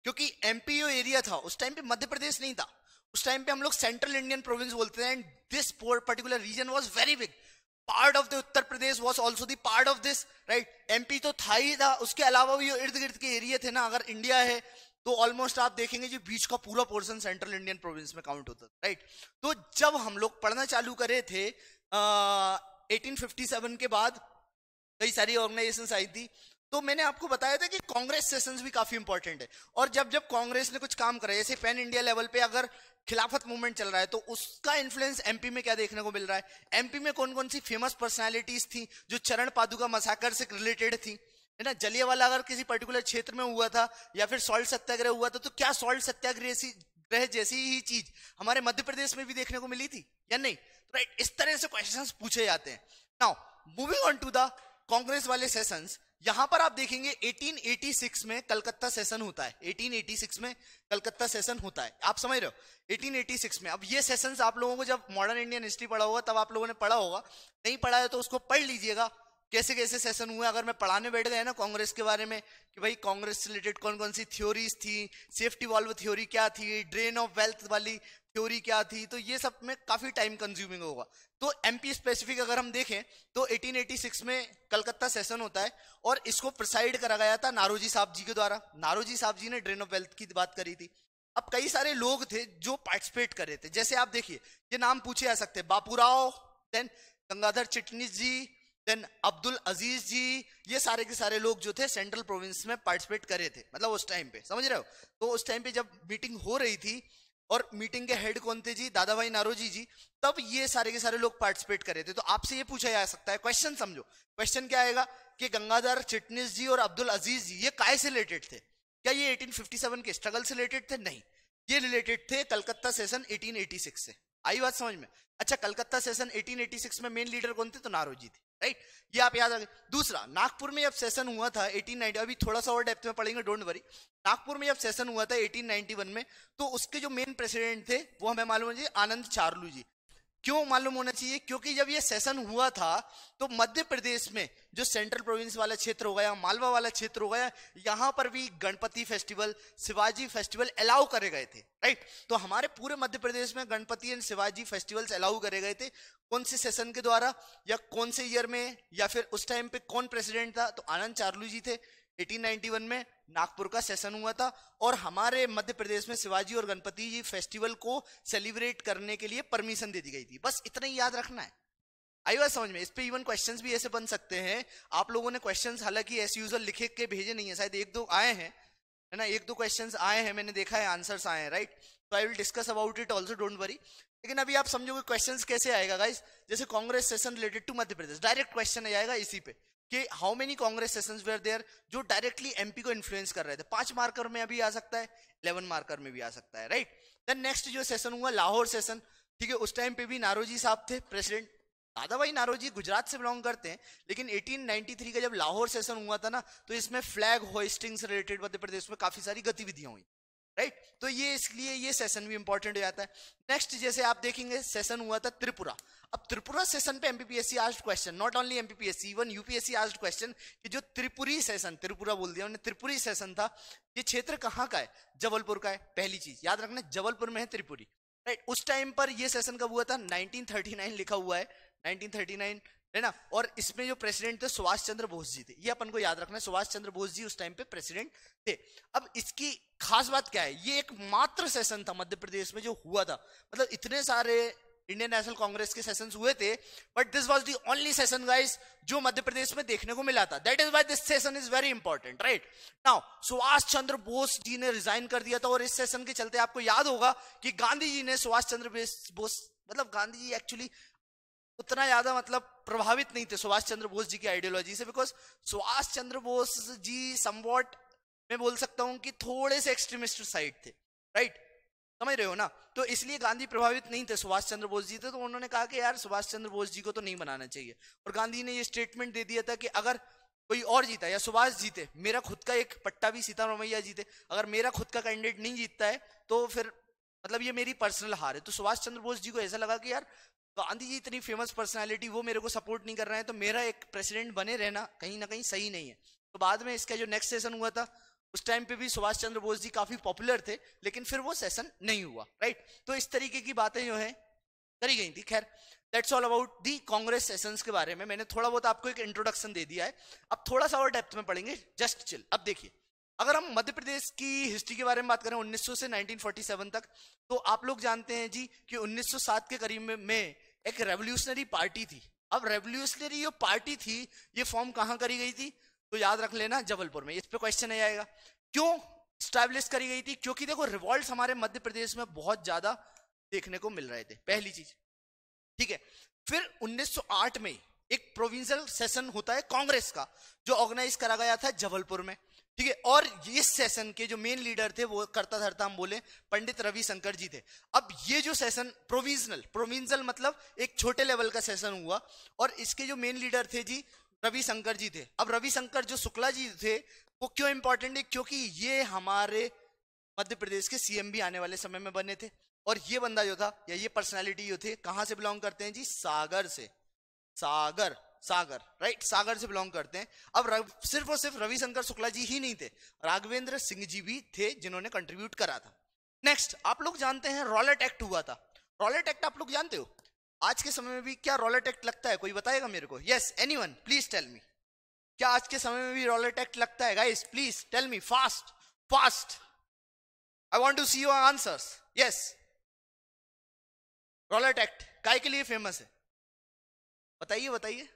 क्योंकि एमपी जो एरिया था उस टाइम पे मध्य प्रदेश नहीं था उस टाइम पे हम लोग सेंट्रल इंडियन प्रोविंस बोलते हैं and this particular region was very big part of the Uttar Pradesh was also the part of this right MP तो था ही था उसके अलावा भी इर्द गिर्द के एरिया थे ना अगर इंडिया है तो ऑलमोस्ट आप देखेंगे जो बीच का पूरा पोर्शन सेंट्रल इंडियन प्रोविंस में काउंट होता था राइट तो जब हम लोग पढ़ना चालू करे थे 1857 के बाद कई सारी ऑर्गेनाइजेशन आई थी तो मैंने आपको बताया था कि कांग्रेस सेशंस भी काफी इंपॉर्टेंट है और जब जब कांग्रेस ने कुछ काम करा जैसे पैन इंडिया लेवल पे अगर खिलाफत मूवमेंट चल रहा है तो उसका इन्फ्लुएंस एमपी में क्या देखने को मिल रहा है एमपी में कौन कौन सी फेमस पर्सनालिटीज थी जो चरण पादुका मसाकर से रिलेटेड थी है ना जलियावाला अगर किसी पर्टिकुलर क्षेत्र में हुआ था या फिर सॉल्ट सत्याग्रह हुआ था तो क्या सॉल्ट सत्याग्रह वह जैसी ही चीज हमारे मध्य प्रदेश में भी देखने को मिली थी या नहीं तो राइट इस तरह से क्वेश्चन पूछे जाते हैं now moving on to the Congress वाले सेशन यहां पर आप देखेंगे 1886 में कलकत्ता सेशन होता है 1886 में कलकत्ता सेशन होता है आप समझ रहे हो 1886 में अब ये सेशन आप लोगों को जब मॉडर्न इंडियन हिस्ट्री पढ़ा होगा तब आप लोगों ने पढ़ा होगा नहीं पढ़ा है तो उसको पढ़ लीजिएगा कैसे कैसे सेशन हुए अगर मैं पढ़ाने बैठ गया ना कांग्रेस के बारे में कि भाई कांग्रेस से रिलेटेड कौन कौन सी थ्योरीज थी सेफ्टी वॉल्व थ्योरी क्या थी ड्रेन ऑफ वेल्थ वाली थ्योरी क्या थी तो ये सब में काफ़ी टाइम कंज्यूमिंग होगा तो एमपी स्पेसिफिक अगर हम देखें तो 1886 में कलकत्ता सेशन होता है और इसको प्रिसाइड करा गया था नारोजी साहब जी के द्वारा नारोजी साहब जी ने ड्रेन ऑफ वेल्थ की बात करी थी अब कई सारे लोग थे जो पार्टिसिपेट कर रहे थे जैसे आप देखिए ये नाम पूछे जा सकते बापूराव देन गंगाधर चिटनीस जी देन अब्दुल अजीज जी ये सारे के सारे लोग जो थे सेंट्रल प्रोविंस में पार्टिसिपेट कर रहे थे मतलब उस टाइम पे समझ रहे हो तो उस टाइम पे जब मीटिंग हो रही थी और मीटिंग के हेड कौन थे जी दादा भाई नारोजी जी तब ये सारे के सारे लोग पार्टिसिपेट कर रहे थे तो आपसे ये पूछा जा सकता है क्वेश्चन समझो क्वेश्चन क्या आएगा कि गंगाधर चिटनिस जी और अब्दुल अजीज जी ये काय से रिलेटेड थे क्या ये 1857 के स्ट्रगल से रिलेटेड थे नहीं ये रिलेटेड थे कलकत्ता सेशन 1886 से आई बात समझ में अच्छा कलकत्ता सेशन 1886 में मेन लीडर कौन थे तो नारोजी थे राइट ये आप याद रखें दूसरा नागपुर में जब सेशन हुआ था 1890 अभी थोड़ा सा और डेप्थ में पढ़ेंगे डोंट वरी नागपुर में जब सेशन हुआ था 1891 में तो उसके जो मेन प्रेसिडेंट थे वो हमें मालूम है आनंद चारलू जी क्यों मालूम होना चाहिए क्योंकि जब ये सेशन हुआ था तो मध्य प्रदेश में जो सेंट्रल प्रोविंस वाला क्षेत्र हो गया मालवा वाला क्षेत्र हो गया यहां पर भी Ganpati festival Shivaji festival allow करे गए थे राइट तो हमारे पूरे मध्य प्रदेश में Ganpati and Shivaji festivals allow करे गए थे कौन से सेशन के द्वारा या कौन से ईयर में या फिर उस टाइम पे कौन प्रेसिडेंट था तो आनंद चार्लू जी थे 1891 में नागपुर का सेशन हुआ था और हमारे मध्य प्रदेश में शिवाजी और गणपति जी फेस्टिवल को सेलिब्रेट करने के लिए परमिशन दे दी गई थी बस इतना ही याद रखना है आई बात समझ में इस पे इवन क्वेश्चंस भी ऐसे बन सकते हैं आप लोगों ने क्वेश्चंस हालांकि एस यूजल लिखे के भेजे नहीं है शायद एक दो आए हैं है ना एक दो क्वेश्चन आए हैं मैंने देखा है आंसर्स आए हैं राइट तो I will discuss about it also don't worry लेकिन अभी आप समझोगे क्वेश्चन कैसे आएगा गाइस जैसे Congress session related to Madhya Pradesh direct question आएगा इसी पे कि how many Congress session were there जो डायरेक्टली एमपी को इन्फ्लुएंस कर रहे थे पांच मार्कर में अभी आ सकता है इलेवन मार्कर में भी आ सकता है राइट देन नेक्स्ट जो सेशन हुआ लाहौर सेशन ठीक है उस टाइम पे भी नारोजी साहब थे प्रेसिडेंट दादा भाई नारोजी गुजरात से बिलोंग करते हैं लेकिन 1893 का जब लाहौर सेशन हुआ था ना तो इसमें फ्लैग होइस्टिंग से रिलेटेड मध्य प्रदेश में काफी सारी गतिविधियां हुई राइट तो ये इसलिए ये सेशन भी इंपॉर्टेंट हो जाता है नेक्स्ट जैसे आप देखेंगे सेशन हुआ था त्रिपुरा अब त्रिपुरा सेशन पे एमपीपीएससी आज question not only MPPSC even UPSC आज क्वेश्चन कि जो त्रिपुरी सेशन त्रिपुरा बोल दिया उन्हें त्रिपुरी सेशन था ये क्षेत्र कहाँ का है जबलपुर का है पहली चीज याद रखना जबलपुर में है त्रिपुरी राइट उस टाइम पर यह सेशन कब हुआ था नाइनटीन लिखा हुआ है है ना और इसमें जो प्रेसिडेंट थे सुभाष चंद्र बोस जी थे ये अपन को याद रखना है सुभाष चंद्र बोस जी उस टाइम पे प्रेसिडेंट थे अब इसकी खास बात क्या है ये एक मात्र सेशन था मध्य प्रदेश में जो हुआ था मतलब इतने सारे इंडियन नेशनल कांग्रेस के सेशंस हुए थे but this was the only session guys जो मध्य प्रदेश में देखने को मिला था that is why this session is very important right now Subhash Chandra Bose ji ने रिजाइन कर दिया था और इस सेशन के चलते आपको याद होगा कि गांधी जी ने सुभाष चंद्र बोस मतलब गांधी जी एक्चुअली उतना ज्यादा मतलब प्रभावित नहीं थे सुभाष चंद्र बोस जी की आइडियोलॉजी से बिकॉज सुभाष चंद्र बोस जी समवॉट मैं बोल सकता हूँ कि थोड़े से एक्सट्रीमिस्ट साइड थे राइट समझ रहे हो ना तो इसलिए गांधी प्रभावित नहीं थे सुभाष चंद्र बोस जी थे तो उन्होंने कहा कि यार सुभाष चंद्र बोस जी को तो नहीं बनाना चाहिए और गांधी ने ये स्टेटमेंट दे दिया था कि अगर कोई और जीता या सुभाष जीते मेरा खुद का एक पट्टा भी सीतारामैया जीते अगर मेरा खुद का कैंडिडेट नहीं जीतता है तो फिर मतलब ये मेरी पर्सनल हार है तो सुभाष चंद्र बोस जी को ऐसा लगा कि यार तो आंधी जी इतनी फेमस पर्सनैलिटी वो मेरे को सपोर्ट नहीं कर रहे हैं तो मेरा एक प्रेसिडेंट बने रहना कहीं ना कहीं सही नहीं है तो बाद में इसका जो नेक्स्ट सेशन हुआ था उस टाइम पे भी सुभाष चंद्र बोस जी काफी पॉपुलर थे लेकिन फिर वो सेशन नहीं हुआ राइट तो इस तरीके की बातें जो है करी गई थी खैर that's all about the Congress session के बारे में मैंने थोड़ा बहुत आपको एक इंट्रोडक्शन दे दिया है अब थोड़ा सा और डेप्थ में पढ़ेंगे जस्ट चिल अब देखिए अगर हम मध्य प्रदेश की हिस्ट्री के बारे में बात करें 1900 से 1947 तक तो आप लोग जानते हैं जी कि 1907 के करीब में, में एक रेवोल्यूशनरी पार्टी थी अब रेवोल्यूशनरी जो पार्टी थी ये फॉर्म कहाँ करी गई थी तो याद रख लेना जबलपुर में इस पे क्वेश्चन नहीं आएगा क्यों स्टैब्लिश करी गई थी क्योंकि देखो रिवॉल्ट हमारे मध्य प्रदेश में बहुत ज्यादा देखने को मिल रहे थे पहली चीज ठीक है फिर 1908 में एक प्रोविंशियल सेशन होता है कांग्रेस का जो ऑर्गेनाइज करा गया था जबलपुर में ठीक है और इस सेशन के जो मेन लीडर थे वो करता धरता हम बोले पंडित रवि शंकर जी थे अब ये जो सेशन प्रोविजनल प्रोविजनल मतलब एक छोटे लेवल का सेशन हुआ और इसके जो मेन लीडर थे जी रवि शंकर जी थे अब रवि शंकर जो शुक्ला जी थे वो क्यों इंपॉर्टेंट है क्योंकि ये हमारे मध्य प्रदेश के सीएम भी आने वाले समय में बने थे और ये बंदा जो था या ये पर्सनैलिटी जो थे कहाँ से बिलोंग करते हैं जी सागर से सागर सागर राइट सागर से बिलोंग करते हैं अब सिर्फ और सिर्फ रविशंकर शुक्ला जी ही नहीं थे राघवेंद्र सिंह जी भी थे जिन्होंने कंट्रीब्यूट करा था नेक्स्ट आप लोग जानते हैं रॉलेट एक्ट हुआ था रॉलेट एक्ट आप लोग जानते हो आज के समय में भी क्या रॉलेट एक्ट लगता है कोई बताएगा मेरे को yes anyone please tell me क्या आज के समय में भी रॉलेट एक्ट लगता है guys please tell me fast fast I want to see your answers yes Rowlatt act काय के लिए फेमस है बताइए बताइए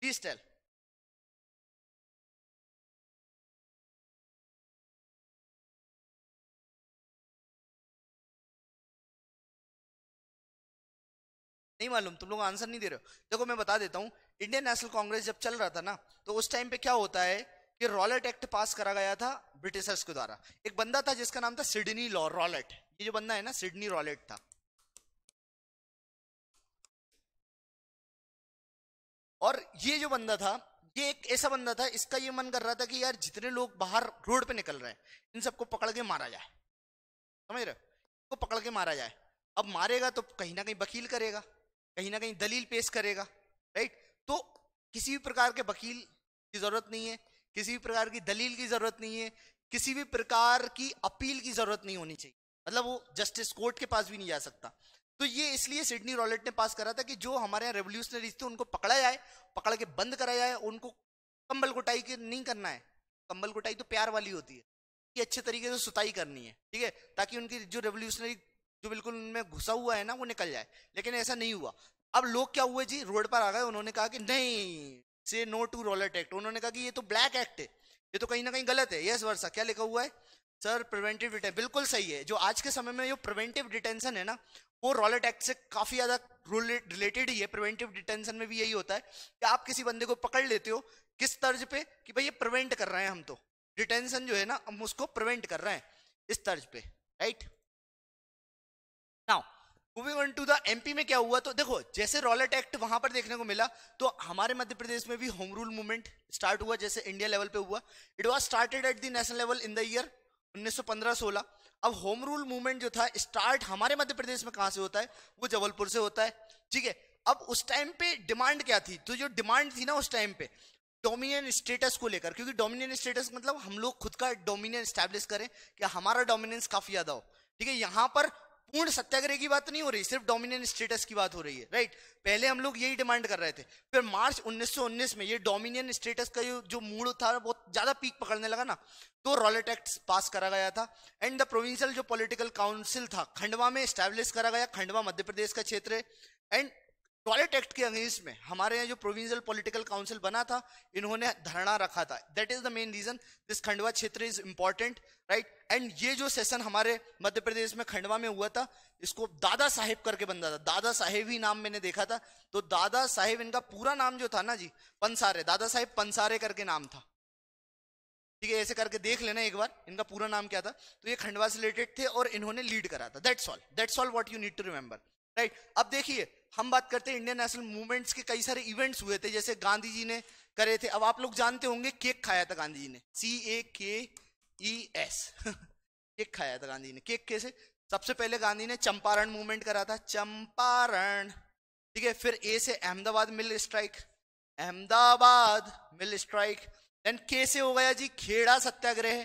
Please tell. नहीं मालूम तुम लोग आंसर नहीं दे रहे हो देखो मैं बता देता हूँ इंडियन नेशनल कांग्रेस जब चल रहा था ना तो उस टाइम पे क्या होता है कि रॉलेट एक्ट पास करा गया था ब्रिटिशर्स के द्वारा एक बंदा था जिसका नाम था सिडनी लॉ रॉलेट ये जो बंदा है ना सिडनी रॉलेट था और ये जो बंदा था ये एक ऐसा बंदा था इसका ये मन कर रहा था कि यार जितने लोग बाहर रोड पे निकल रहे हैं इन सबको पकड़ के मारा जाए समझ रहे को पकड़ के मारा जाए अब मारेगा तो कहीं ना कहीं वकील करेगा कहीं ना कहीं दलील पेश करेगा राइट तो किसी भी प्रकार के वकील की जरूरत नहीं है किसी भी प्रकार की दलील की जरूरत नहीं है किसी भी प्रकार की अपील की जरूरत नहीं होनी चाहिए मतलब वो जस्टिस कोर्ट के पास भी नहीं जा सकता तो ये इसलिए सिडनी रॉलेट ने पास करा था कि जो हमारे यहाँ रेवोल्यूशनरीज थे उनको पकड़ा जाए पकड़ के बंद कराया जाए उनको कंबल कुटाई के नहीं करना है कंबल कुटाई तो प्यार वाली होती है ये अच्छे तरीके से सुताई करनी है ठीक है ताकि उनकी जो रेवोल्यूशनरी जो बिल्कुल उनमें घुसा हुआ है ना वो निकल जाए लेकिन ऐसा नहीं हुआ अब लोग क्या हुए जी रोड पर आ गए उन्होंने कहा कि नहीं से नो टू रॉलेट एक्ट उन्होंने कहा कि ये तो ब्लैक एक्ट है ये तो कहीं ना कहीं गलत है यस वर्षा क्या लिखा हुआ है सर प्रिवेंटिव डिटेंशन बिल्कुल सही है जो आज के समय में जो प्रिवेंटिव डिटेंशन है ना वो रॉलेट एक्ट से काफी ज्यादा रिलेटेड ही है प्रिवेंटिव डिटेंशन में भी यही होता है कि आप किसी बंदे को पकड़ लेते हो किस तर्ज पे कि भाई ये प्रिवेंट कर रहे हैं हम तो डिटेंशन जो है ना हम उसको प्रिवेंट कर रहे हैं इस तर्ज पे right now moving on to the MP में क्या हुआ तो देखो जैसे रॉलेट एक्ट वहां पर देखने को मिला तो हमारे मध्य प्रदेश में भी होम रूल मूवमेंट स्टार्ट हुआ जैसे इंडिया लेवल पे हुआ it was started at the national level in the year पंद्रह सोलह अब होम रूल मूवमेंट जो था स्टार्ट हमारे मध्य प्रदेश में कहां से होता है वो जबलपुर से होता है ठीक है अब उस टाइम पे डिमांड क्या थी तो जो डिमांड थी ना उस टाइम पे डोमिनियन स्टेटस को लेकर क्योंकि डोमिनियन स्टेटस मतलब हम लोग खुद का डोमिनियन स्टैब्लिश करें कि हमारा डोमिनेंस काफी ज्यादा हो ठीक है यहाँ पर पूर्ण सत्याग्रह की बात नहीं हो रही सिर्फ डोमिनियन स्टेटस की बात हो रही है राइट पहले हम लोग यही डिमांड कर रहे थे फिर मार्च 1919 में ये डोमिनियन स्टेटस का जो मूड था बहुत ज्यादा पीक पकड़ने लगा ना तो रॉलेट एक्ट पास करा गया था एंड द प्रोविंशियल जो पॉलिटिकल काउंसिल था खंडवा में स्टैब्लिश करा गया खंडवा मध्य प्रदेश का क्षेत्र है एंड टॉयलेट एक्ट के अगेंस्ट में हमारे यहाँ जो प्रोविंशियल पॉलिटिकल काउंसिल बना था इन्होंने धरना रखा था that is the main reason this Khandwa क्षेत्र इज इंपॉर्टेंट राइट एंड ये जो सेशन हमारे मध्य प्रदेश में खंडवा में हुआ था इसको दादा साहेब करके बनता था दादा साहेब ही नाम मैंने देखा था तो दादा साहेब इनका पूरा नाम जो था ना जी पंसारे दादा साहेब पंसारे करके नाम था ठीक है ऐसे करके देख लेना एक बार इनका पूरा नाम क्या था तो ये खंडवा से रिलेटेड थे और इन्होंने लीड करा था that's all that's all what you need to remember right अब देखिए हम बात करते हैं इंडियन नेशनल मूवमेंट्स के कई सारे इवेंट्स हुए थे जैसे गांधी जी ने करे थे अब आप लोग जानते होंगे केक खाया था गांधी जी ने सी ए के ई एस केक खाया था गांधी ने केक कैसे सबसे पहले गांधी ने चंपारण मूवमेंट करा था चंपारण ठीक है फिर ए से Ahmedabad mill strike Ahmedabad mill strike then के से हो गया जी खेड़ा सत्याग्रह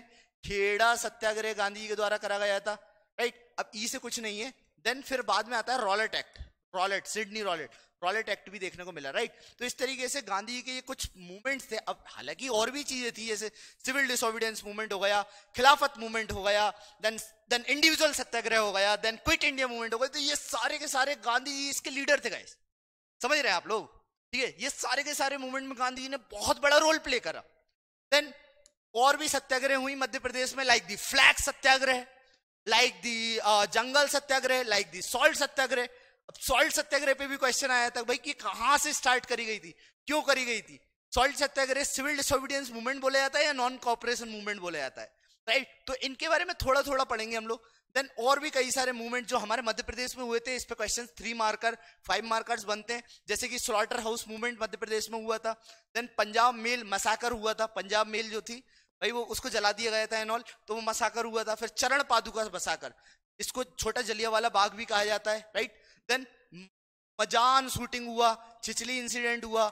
खेड़ा सत्याग्रह गांधी जी के द्वारा करा गया था राइट अब ई e से कुछ नहीं है देन फिर बाद में आता है Rowlatt act Rowlatt Sidney Rowlatt Rowlatt act भी देखने को मिला राइट तो इस तरीके से गांधी के ये कुछ मूवमेंट्स थे अब हालांकि और भी चीजें थी जैसे सिविल डिसोबिडेंस मूवमेंट हो गया खिलाफत मूवमेंट हो गया देन देन इंडिविजुअल सत्याग्रह हो गया देन क्विट इंडिया मूवमेंट हो गया तो ये सारे के सारे गांधी जी इसके लीडर थे गए समझ रहे हैं आप लोग ठीक है ये सारे के सारे मूवमेंट में गांधी जी ने बहुत बड़ा रोल प्ले करा देन और भी सत्याग्रह हुई मध्य प्रदेश में like the flag satyagraha like the jungle satyagraha like the salt satyagraha salt satyagraha पे भी क्वेश्चन आया था भाई कि कहां से स्टार्ट करी गई थी क्यों करी गई थी salt satyagraha civil disobedience movement बोला जाता है या नॉन कॉपरेशन मूवमेंट बोला जाता है राइट तो इनके बारे में थोड़ा थोड़ा पढ़ेंगे हम लोग देन और भी कई सारे मूवमेंट जो हमारे मध्य प्रदेश में हुए थे इस पे question three marker five markers बनते हैं जैसे कि slaughter house movement Madhya Pradesh में हुआ था देन पंजाब मेल मसाकर हुआ था पंजाब मेल जो थी भाई वो उसको जला दिया गया था एनऑल तो वो मसाकर हुआ था फिर चरण पादुका मसाकर इसको छोटा जलिया वाला बाघ भी कहा जाता है राइट देन मजान शूटिंग हुआ छिछली इंसिडेंट हुआ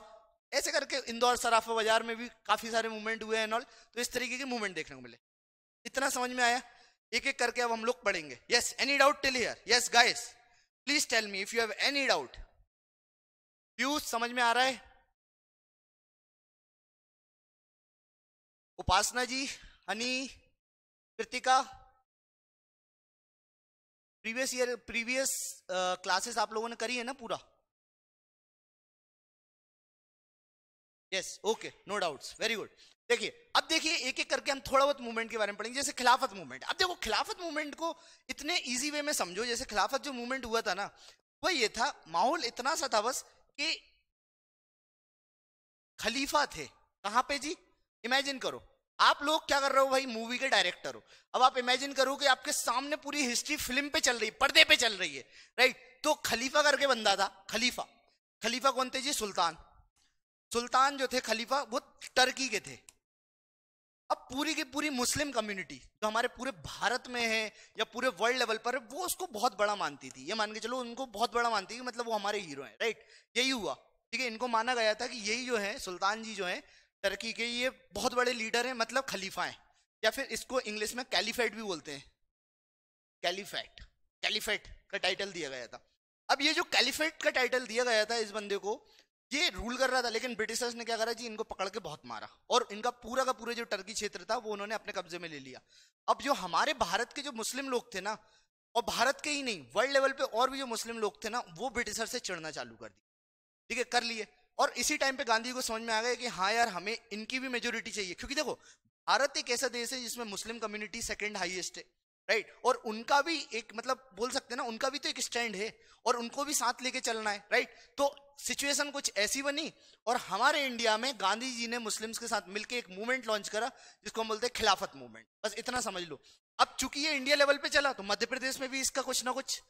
ऐसे करके इंदौर सराफा बाजार में भी काफी सारे मूवमेंट हुए हैं ऑल तो इस तरीके के मूवमेंट देखने को मिले इतना समझ में आया एक एक करके अब हम लोग पढ़ेंगे yes any doubt till here yes guys please tell me if you have any doubt Piyush समझ में आ रहा है Upasana ji Honey Kritika previous year previous classes आप लोगों ने करी है ना पूरा yes okay no doubts very good देखिए अब देखिए एक एक करके हम थोड़ा बहुत मूवमेंट के बारे में पढ़ेंगे जैसे खिलाफत मूवमेंट अब देखो खिलाफत मूवमेंट को इतने इजी वे में समझो जैसे खिलाफत जो मूवमेंट हुआ था ना वह ये था माहौल इतना सा था बस कि खलीफा थे कहां पे जी इमेजिन करो आप लोग क्या कर रहे हो भाई मूवी के डायरेक्टर हो अब आप इमेजिन करो कि आपके सामने पूरी हिस्ट्री फिल्म पे चल रही है पर्दे पे चल रही है राइट तो खलीफा करके बंदा था खलीफा खलीफा कौन थे जी सुल्तान सुल्तान जो थे खलीफा वो टर्की के थे अब पूरी की पूरी मुस्लिम कम्युनिटी जो हमारे पूरे भारत में है या पूरे वर्ल्ड लेवल पर वो उसको बहुत बड़ा मानती थी ये मान के चलो उनको बहुत बड़ा मानती थी मतलब वो हमारे हीरो हैं राइट यही हुआ ठीक है इनको माना गया था कि यही जो है सुल्तान जी जो है टर्की के ये बहुत बड़े लीडर हैं मतलब खलीफा हैं या फिर इसको इंग्लिश में कैलिफेट भी बोलते हैं कैलिफेट कैलिफेट का टाइटल दिया गया था अब ये जो कैलिफेट का टाइटल दिया गया था इस बंदे को ये रूल कर रहा था लेकिन ब्रिटिशर्स ने क्या करा जी इनको पकड़ के बहुत मारा और इनका पूरा का पूरा जो टर्की क्षेत्र था वो उन्होंने अपने कब्जे में ले लिया अब जो हमारे भारत के जो मुस्लिम लोग थे ना और भारत के ही नहीं वर्ल्ड लेवल पे और भी जो मुस्लिम लोग थे ना वो ब्रिटिशर से चिड़ना चालू कर दिए ठीक है कर लिए और इसी टाइम पे गांधी को समझ में आ गया कि हाँ यार हमें इनकी भी मेजोरिटी चाहिए क्योंकि देखो भारत एक ऐसा देश है जिसमें मुस्लिम कम्युनिटी सेकेंड हाइएस्ट है राइट और उनका भी एक मतलब बोल सकते हैं ना उनका भी तो एक स्टैंड है और उनको भी साथ लेके चलना है राइट तो सिचुएशन कुछ ऐसी बनी और हमारे इंडिया में गांधी जी ने मुस्लिम्स के साथ मिलकर एक मूवमेंट लॉन्च करा जिसको हम बोलते हैं खिलाफत मूवमेंट बस इतना समझ लो अब चूंकि ये इंडिया लेवल पे चला तो मध्य प्रदेश में भी इसका कुछ ना कुछ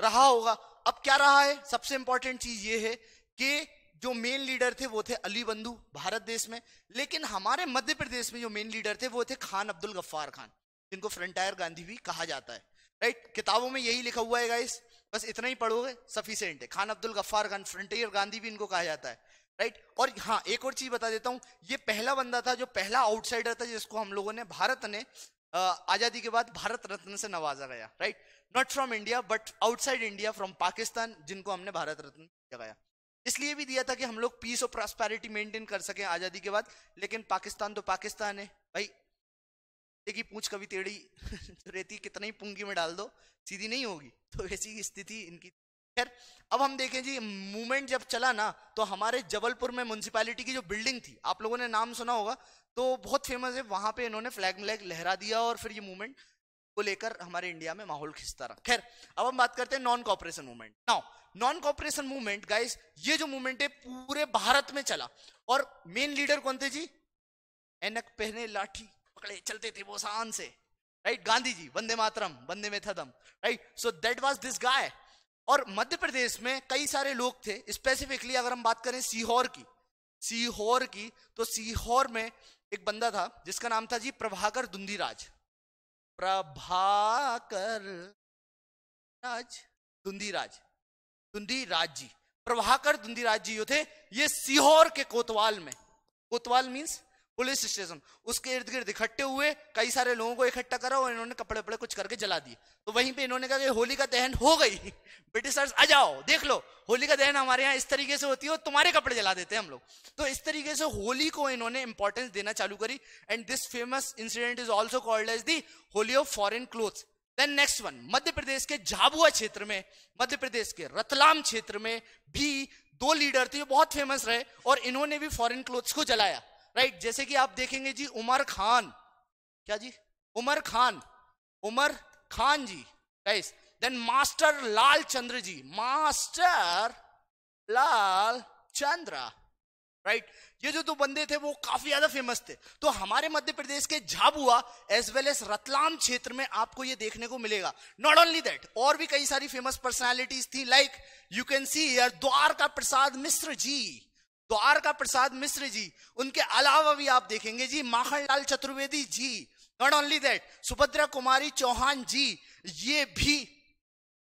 रहा होगा अब क्या रहा है सबसे इंपॉर्टेंट चीज ये है कि जो मेन लीडर थे वो थे अली बंधु भारत देश में लेकिन हमारे मध्य प्रदेश में जो मेन लीडर थे वो थे खान अब्दुल गफ्फार खान जिनको फ्रंटायर गांधी भी कहा जाता है राइट किताबों में यही लिखा हुआ है गाइस बस इतना ही पढ़ोगे सफिशेंट है खान अब्दुल गफ्फार खान फ्रंटियर गांधी भी इनको कहा जाता है राइट और हाँ एक और चीज बता देता हूँ ये पहला बंदा था जो पहला आउटसाइडर था जिसको हम लोगों ने भारत ने आजादी के बाद भारत रत्न से नवाजा गया right not from India but outside India from Pakistan जिनको हमने भारत रत्न दिया गया इसलिए भी दिया था कि हम लोग पीस और प्रॉस्पैरिटी मेंटेन कर सकें आज़ादी के बाद लेकिन पाकिस्तान तो पाकिस्तान है भाई देखिए पूछ कभी टेढ़ी रेती कितना ही पुंगी में डाल दो सीधी नहीं होगी तो ऐसी स्थिति इनकी खैर अब हम देखें जी मूवमेंट जब चला ना तो हमारे जबलपुर में म्यूनसिपैलिटी की जो बिल्डिंग थी आप लोगों ने नाम सुना होगा तो बहुत फेमस है वहां पे इन्होंने फ्लैग व्लैग लहरा दिया और फिर ये मूवमेंट को लेकर हमारे इंडिया में माहौल खिंचता रहा खैर अब हम बात करते हैं non cooperation movement now non cooperation movement guys ये जो मूवमेंट है पूरे भारत में चला और मेन लीडर कौन थे जी एनक पहने लाठी पकड़े चलते थे वो शान से राइट गांधी जी वंदे मातरम वंदे मेथदम right so that was this guy और मध्य प्रदेश में कई सारे लोग थे स्पेसिफिकली अगर हम बात करें सीहोर की सीहोर की तो सीहोर में एक बंदा था जिसका नाम था जी प्रभाकर दुंदीराज प्रभाकर राज दुंदी राज जी प्रभाकर राज जी जो थे ये सीहोर के कोतवाल में कोतवाल मीन्स पुलिस स्टेशन उसके इर्द गिर्द इकट्ठे हुए कई सारे लोगों को इकट्ठा करा और इन्होंने कपड़े वपड़े कुछ करके जला दिए तो वहीं पे इन्होंने कहा कि होली का दहन हो गई ब्रिटिशर्स आ जाओ देख लो होली का दहन हमारे यहाँ इस तरीके से होती है हो, और तुम्हारे कपड़े जला देते हैं हम लोग तो इस तरीके से होली को इन्होंने इंपॉर्टेंस देना चालू करी and this famous incident is also called as the Holi of foreign cloth then next one Madhya Pradesh के झाबुआ क्षेत्र में मध्य प्रदेश के रतलाम क्षेत्र में भी दो लीडर थे जो बहुत फेमस रहे और इन्होंने भी फॉरेन क्लोथ्स को जलाया राइट जैसे कि आप देखेंगे जी उमर खान क्या ji Umar Khan Umar Khan ji right then master Lal Chandra ji master Lal Chandra right right? ये जो दो बंदे थे वो काफी ज्यादा फेमस थे तो हमारे मध्य प्रदेश के Jhabua as well as Ratlam क्षेत्र में आपको ये देखने को मिलेगा नॉट ओनली दैट और भी कई सारी फेमस पर्सनालिटीज थी like you can see Dwarka Prasad Mishra ji तो प्रसाद मिश्र जी उनके अलावा भी आप देखेंगे जी Makhan Lal Chaturvedi ji not only that Subhadra Kumari Chauhan ji ये भी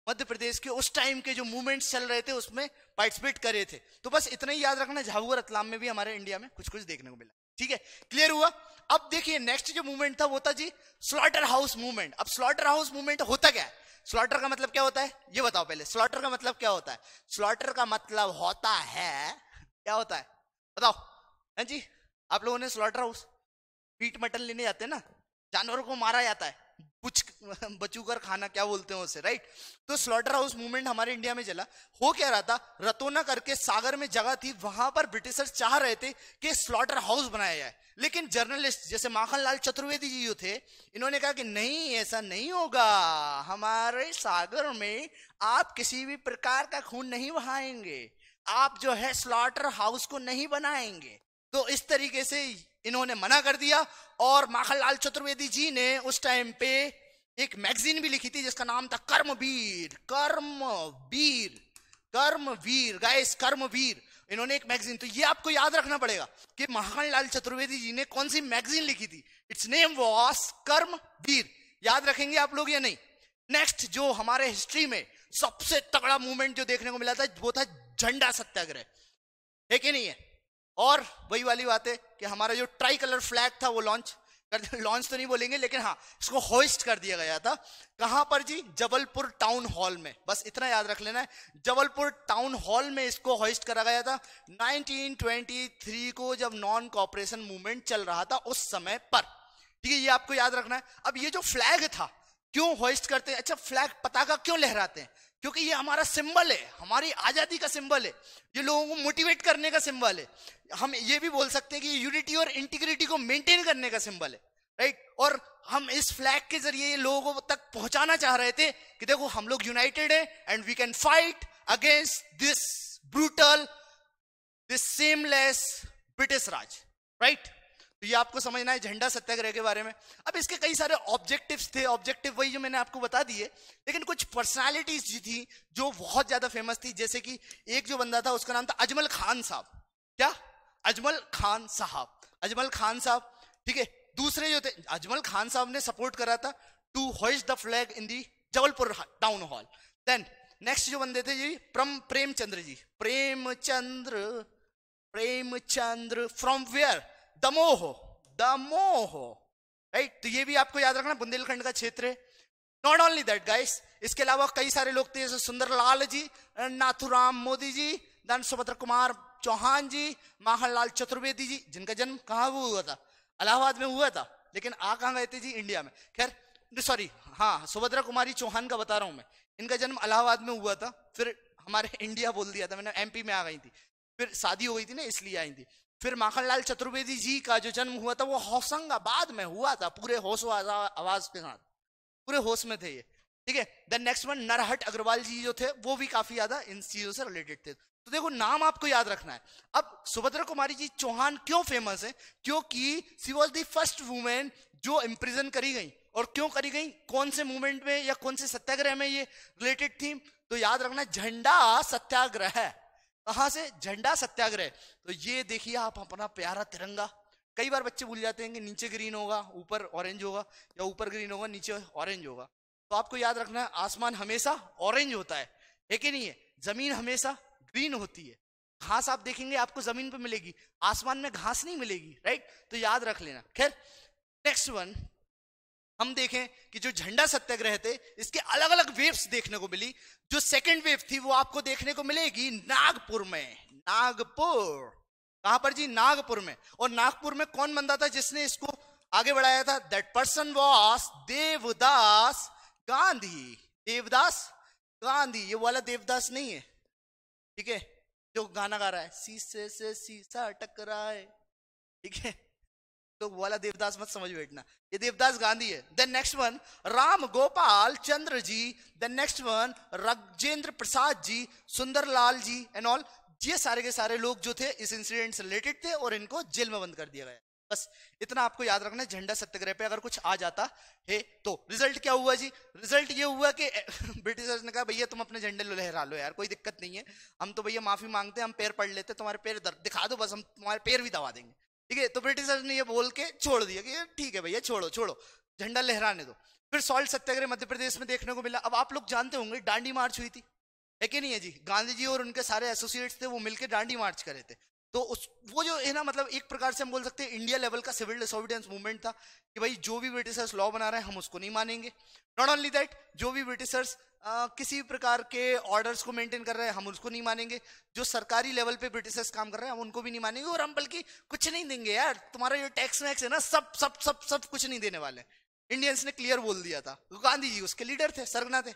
मध्य प्रदेश के उस टाइम के जो मूवमेंट्स चल रहे थे उसमें पार्टिसिपेट कर रहे थे तो बस इतना ही याद रखना झाबुआ रतलाम में भी हमारे इंडिया में कुछ कुछ देखने को मिला ठीक है क्लियर हुआ अब देखिए नेक्स्ट जो मूवमेंट था वो था जी स्लॉटर हाउस मूवमेंट अब स्लॉटर हाउस मूवमेंट होता क्या है स्लॉटर का मतलब क्या होता है ये बताओ पहले स्लॉटर का मतलब क्या होता है स्लॉटर का मतलब होता है क्या होता है बताओ है जी आप लोगों ने स्लॉटर हाउस पीट मटन लेने जाते हैं ना जानवरों को मारा जाता है बुच बचू कर खाना क्या बोलते हैं उसे राइट तो स्लॉटर हाउस मूवमेंट हमारे इंडिया में चला हो क्या रहा था रतोना करके सागर में जगह थी वहां पर ब्रिटिशर्स चाह रहे थे कि स्लॉटर हाउस बनाया जाए लेकिन जर्नलिस्ट जैसे माखन लाल चतुर्वेदी जी जो थे इन्होंने कहा कि नहीं ऐसा नहीं होगा हमारे सागर में आप किसी भी प्रकार का खून नहीं बहाएंगे आप जो है स्लॉटर हाउस को नहीं बनाएंगे तो इस तरीके से इन्होंने मना कर दिया और माखन लाल चतुर्वेदी जी ने उस टाइम पे एक मैगजीन भी लिखी थी जिसका नाम था कर्मवीर कर्मवीर कर्मवीर गाइस कर्मवीर इन्होंने एक मैगजीन तो ये आपको याद रखना पड़ेगा कि महान लाल चतुर्वेदी जी ने कौन सी मैगजीन लिखी थी इट्स नेम वॉस कर्मवीर याद रखेंगे आप लोग या नहीं नेक्स्ट जो हमारे हिस्ट्री में सबसे तगड़ा मूवमेंट जो देखने को मिला था वो था झंडा सत्याग्रह है कि नहीं है और वही वाली बात है कि हमारा जो ट्राई कलर फ्लैग था वो लॉन्च कर लॉन्च तो नहीं बोलेंगे लेकिन हाँ इसको होइस्ट कर दिया गया था कहां पर जी जबलपुर टाउन हॉल में बस इतना याद रख लेना है जबलपुर टाउन हॉल में इसको होइस्ट करा गया था 1923 को जब नॉन कॉपरेशन मूवमेंट चल रहा था उस समय पर ठीक है ये आपको याद रखना है अब ये जो फ्लैग था क्यों होइस्ट करते हैं अच्छा फ्लैग पताका क्यों लहराते हैं क्योंकि ये हमारा सिंबल है हमारी आज़ादी का सिंबल है ये लोगों को मोटिवेट करने का सिंबल है हम ये भी बोल सकते हैं कि यूनिटी और इंटीग्रिटी को मेंटेन करने का सिंबल है राइट और हम इस फ्लैग के जरिए ये लोगों तक पहुंचाना चाह रहे थे कि देखो हम लोग यूनाइटेड है and we can fight against this brutal this shameless British Raj right तो ये आपको समझना है झंडा सत्याग्रह के बारे में अब इसके कई सारे ऑब्जेक्टिव्स थे ऑब्जेक्टिव वही जो मैंने आपको बता दिए लेकिन कुछ पर्सनालिटीज थी जो बहुत ज्यादा फेमस थी जैसे कि एक जो बंदा था उसका नाम था अजमल खान साहब क्या अजमल खान साहब अजमल खान साहब ठीक है दूसरे जो थे अजमल खान साहब ने सपोर्ट करा था to hoist the flag in the Jabalpur town hall then next जो बंदे थे जी प्रम Premchandra ji Premchandra Premchandra from where Damoh Damoh right तो ये भी आपको याद रखना बुंदेलखंड का क्षेत्र है नॉट ओनली दैट गाइस इसके अलावा कई सारे लोग थे जैसे लाल जी नाथुराम मोदी जी दान सुभद्र कुमार चौहान जी माखनलाल चतुर्वेदी जी जिनका जन्म कहाँ हुआ था अलाहाबाद में हुआ था लेकिन आ कहाँ गए थे जी इंडिया में खैर सॉरी हाँ सुभद्रा कुमारी चौहान का बता रहा हूँ मैं इनका जन्म इलाहाबाद में हुआ था फिर हमारे इंडिया बोल दिया था मैंने एमपी में आ गई थी फिर शादी हो गई थी ना इसलिए आई थी फिर माखनलाल चतुर्वेदी जी का जो जन्म हुआ था वो होशंगाबाद में हुआ था पूरे होश आवाज के साथ पूरे होश में थे ये ठीक है then next one Narhat Agrawal ji जो थे वो भी काफी ज्यादा इन चीजों से रिलेटेड थे तो देखो नाम आपको याद रखना है अब सुभद्रा कुमारी जी चौहान क्यों फेमस है क्योंकि she was the first woman जो इम्प्रिजन करी गई और क्यों करी गई कौन से मूवमेंट में या कौन से सत्याग्रह में ये रिलेटेड थी तो याद रखना झंडा सत्याग्रह है कहा से झंडा सत्याग्रह तो ये देखिए आप अपना प्यारा तिरंगा कई बार बच्चे भूल जाते हैं कि नीचे ग्रीन होगा ऊपर ऑरेंज होगा या ऊपर ग्रीन होगा नीचे ऑरेंज होगा तो आपको याद रखना है आसमान हमेशा ऑरेंज होता है है कि नहीं है जमीन हमेशा ग्रीन होती है घास आप देखेंगे आपको जमीन पर मिलेगी आसमान में घास नहीं मिलेगी राइट तो याद रख लेना खैर नेक्स्ट वन हम देखें कि जो झंडा सत्याग्रह थे इसके अलग अलग वेव्स देखने को मिली जो सेकेंड वेव थी वो आपको देखने को मिलेगी नागपुर में नागपुर कहां पर जी नागपुर में और नागपुर में कौन बंदा था जिसने इसको आगे बढ़ाया था that person was Devdas Gandhi Devdas Gandhi ये वाला देवदास नहीं है ठीक है जो गाना गा रहा है सीसे से से सीसा टकराए ठीक है तो वाला देवदास मत समझ बैठना ये देवदास गांधी है then next one Ram Gopal Chandra ji then next one Rajendra Prasad ji Sundarlal ji and all ये सारे के सारे लोग जो थे इस इंसिडेंट से रिलेटेड थे और इनको जेल में बंद कर दिया गया बस इतना आपको याद रखना है झंडा सत्याग्रह पे अगर कुछ आ जाता है तो रिजल्ट क्या हुआ जी रिजल्ट ये हुआ कि ब्रिटिशर्स ने कहा भैया तुम अपने झंडे लो लहरा लो यार कोई दिक्कत नहीं है हम तो भैया माफी मांगते हैं हम पैर पढ़ लेते तुम्हारे पैर दिखा दो बस हम तुम्हारे पैर भी दबा देंगे ठीक है तो ब्रिटिशर्स ने ये बोल के छोड़ दिया कि ठीक है भैया छोड़ो छोड़ो झंडा लहराने दो फिर सॉल्ट सत्याग्रह मध्य प्रदेश में देखने को मिला अब आप लोग जानते होंगे डांडी मार्च हुई थी है कि नहीं है जी गांधी जी और उनके सारे एसोसिएट्स थे वो मिलकर डांडी मार्च करे थे तो उस वो जो है ना मतलब एक प्रकार से हम बोल सकते हैं इंडिया लेवल का सिविल डिसोबिडेंस मूवमेंट था कि भाई जो भी ब्रिटिशर्स लॉ बना रहे हैं हम उसको नहीं मानेंगे नॉट ओनली दैट जो भी ब्रिटिशर्स आ, किसी भी प्रकार के ऑर्डर्स को मेंटेन कर रहे हैं हम उसको नहीं मानेंगे जो सरकारी लेवल पे ब्रिटिशर्स काम कर रहे हैं हम उनको भी नहीं मानेंगे और हम बल्कि कुछ नहीं देंगे यार तुम्हारा जो टैक्स वैक्स है ना सब सब सब सब कुछ नहीं देने वाले इंडियंस ने क्लियर बोल दिया था गांधी जी उसके लीडर थे सरगना थे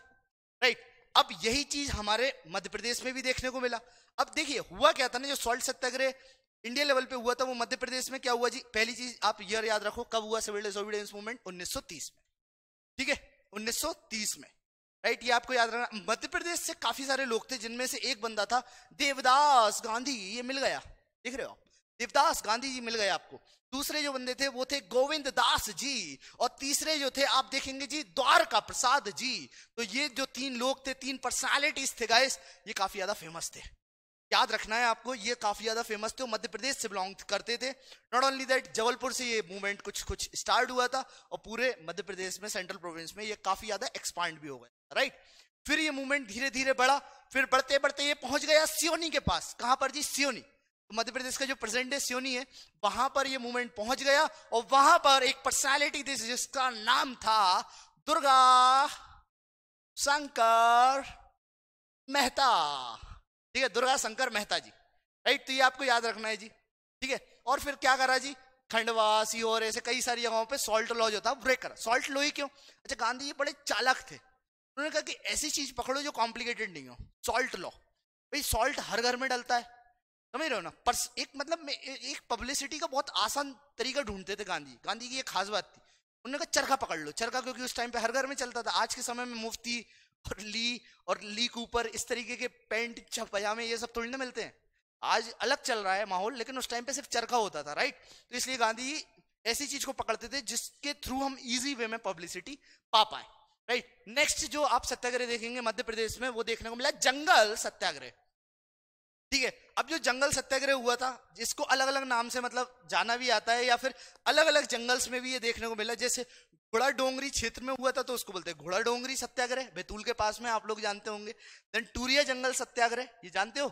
राइट अब यही चीज हमारे मध्य प्रदेश में भी देखने को मिला अब देखिए हुआ क्या था ना जो सॉल्ट सत्याग्रह इंडिया लेवल पे हुआ था वो मध्य प्रदेश में क्या हुआ जी पहली चीज आप ईयर याद रखो कब हुआ सिविल डिसोबीडियंस मूवमेंट 1930 में ठीक है 1930 में राइट ये आपको याद रखना मध्य प्रदेश से काफी सारे लोग थे जिनमें से एक बंदा था देवदास गांधी ये मिल गया देख रहे हो आप देवदास गांधी जी मिल गए आपको दूसरे जो बंदे थे वो थे गोविंद दास जी और तीसरे जो थे आप देखेंगे जी द्वारका प्रसाद जी तो ये जो तीन लोग थे तीन पर्सनालिटीज थे गाइस ये काफी ज्यादा फेमस थे याद रखना है आपको ये काफी ज्यादा फेमस थे मध्य प्रदेश से बिलोंग करते थे नॉट ओनली दैट जबलपुर से ये मूवमेंट कुछ कुछ स्टार्ट हुआ था और पूरे मध्य प्रदेश में सेंट्रल प्रोविंस में ये काफी ज्यादा एक्सपांड भी हो गया राइट फिर ये मूवमेंट धीरे धीरे बढ़ा फिर बढ़ते बढ़ते ये पहुंच गया सियोनी के पास कहां पर जी सियोनी तो मध्य प्रदेश का जो प्रेजेंट है सियोनी है वहां पर ये मूवमेंट पहुंच गया और वहां पर एक पर्सनैलिटी थी जिसका नाम था दुर्गा शंकर मेहता ठीक है दुर्गा शंकर मेहता जी राइट तो ये आपको याद रखना है जी ठीक है और फिर क्या करा जी खंडवा सीहोर ऐसे कई सारी जगहों पे सॉल्ट लॉ जो था ब्रेक करा सॉल्ट लॉ ही क्यों अच्छा गांधी जी बड़े चालक थे उन्होंने कहा कि ऐसी चीज पकड़ो जो कॉम्प्लिकेटेड नहीं हो सॉल्ट लॉ भाई सॉल्ट हर घर में डलता है समझ रहे हो ना पर एक मतलब एक पब्लिसिटी का बहुत आसान तरीका ढूंढते थे गांधी गांधी की एक खास बात थी उन्होंने कहा चरखा पकड़ लो चरखा क्योंकि उस टाइम पे हर घर में चलता था आज के समय में मुफ्ती और ली और ली कूपर इस तरीके के पेंट पजामे ये सब थोड़ी ना मिलते हैं आज अलग चल रहा है माहौल लेकिन उस टाइम पे सिर्फ चरखा होता था राइट तो इसलिए गांधी ऐसी चीज को पकड़ते थे जिसके थ्रू हम इजी वे में पब्लिसिटी पा पाए राइट नेक्स्ट जो आप सत्याग्रह देखेंगे मध्य प्रदेश में वो देखने को मिला जंगल सत्याग्रह ठीक है अब जो जंगल सत्याग्रह हुआ था जिसको अलग अलग नाम से मतलब जाना भी आता है या फिर अलग अलग जंगल्स में भी ये देखने को मिला जैसे घोड़ा डोंगरी क्षेत्र में हुआ था तो उसको बोलते हैं घोड़ा डोंगरी सत्याग्रह बैतूल के पास में आप लोग जानते होंगे देन टूरिया जंगल सत्याग्रह ये जानते हो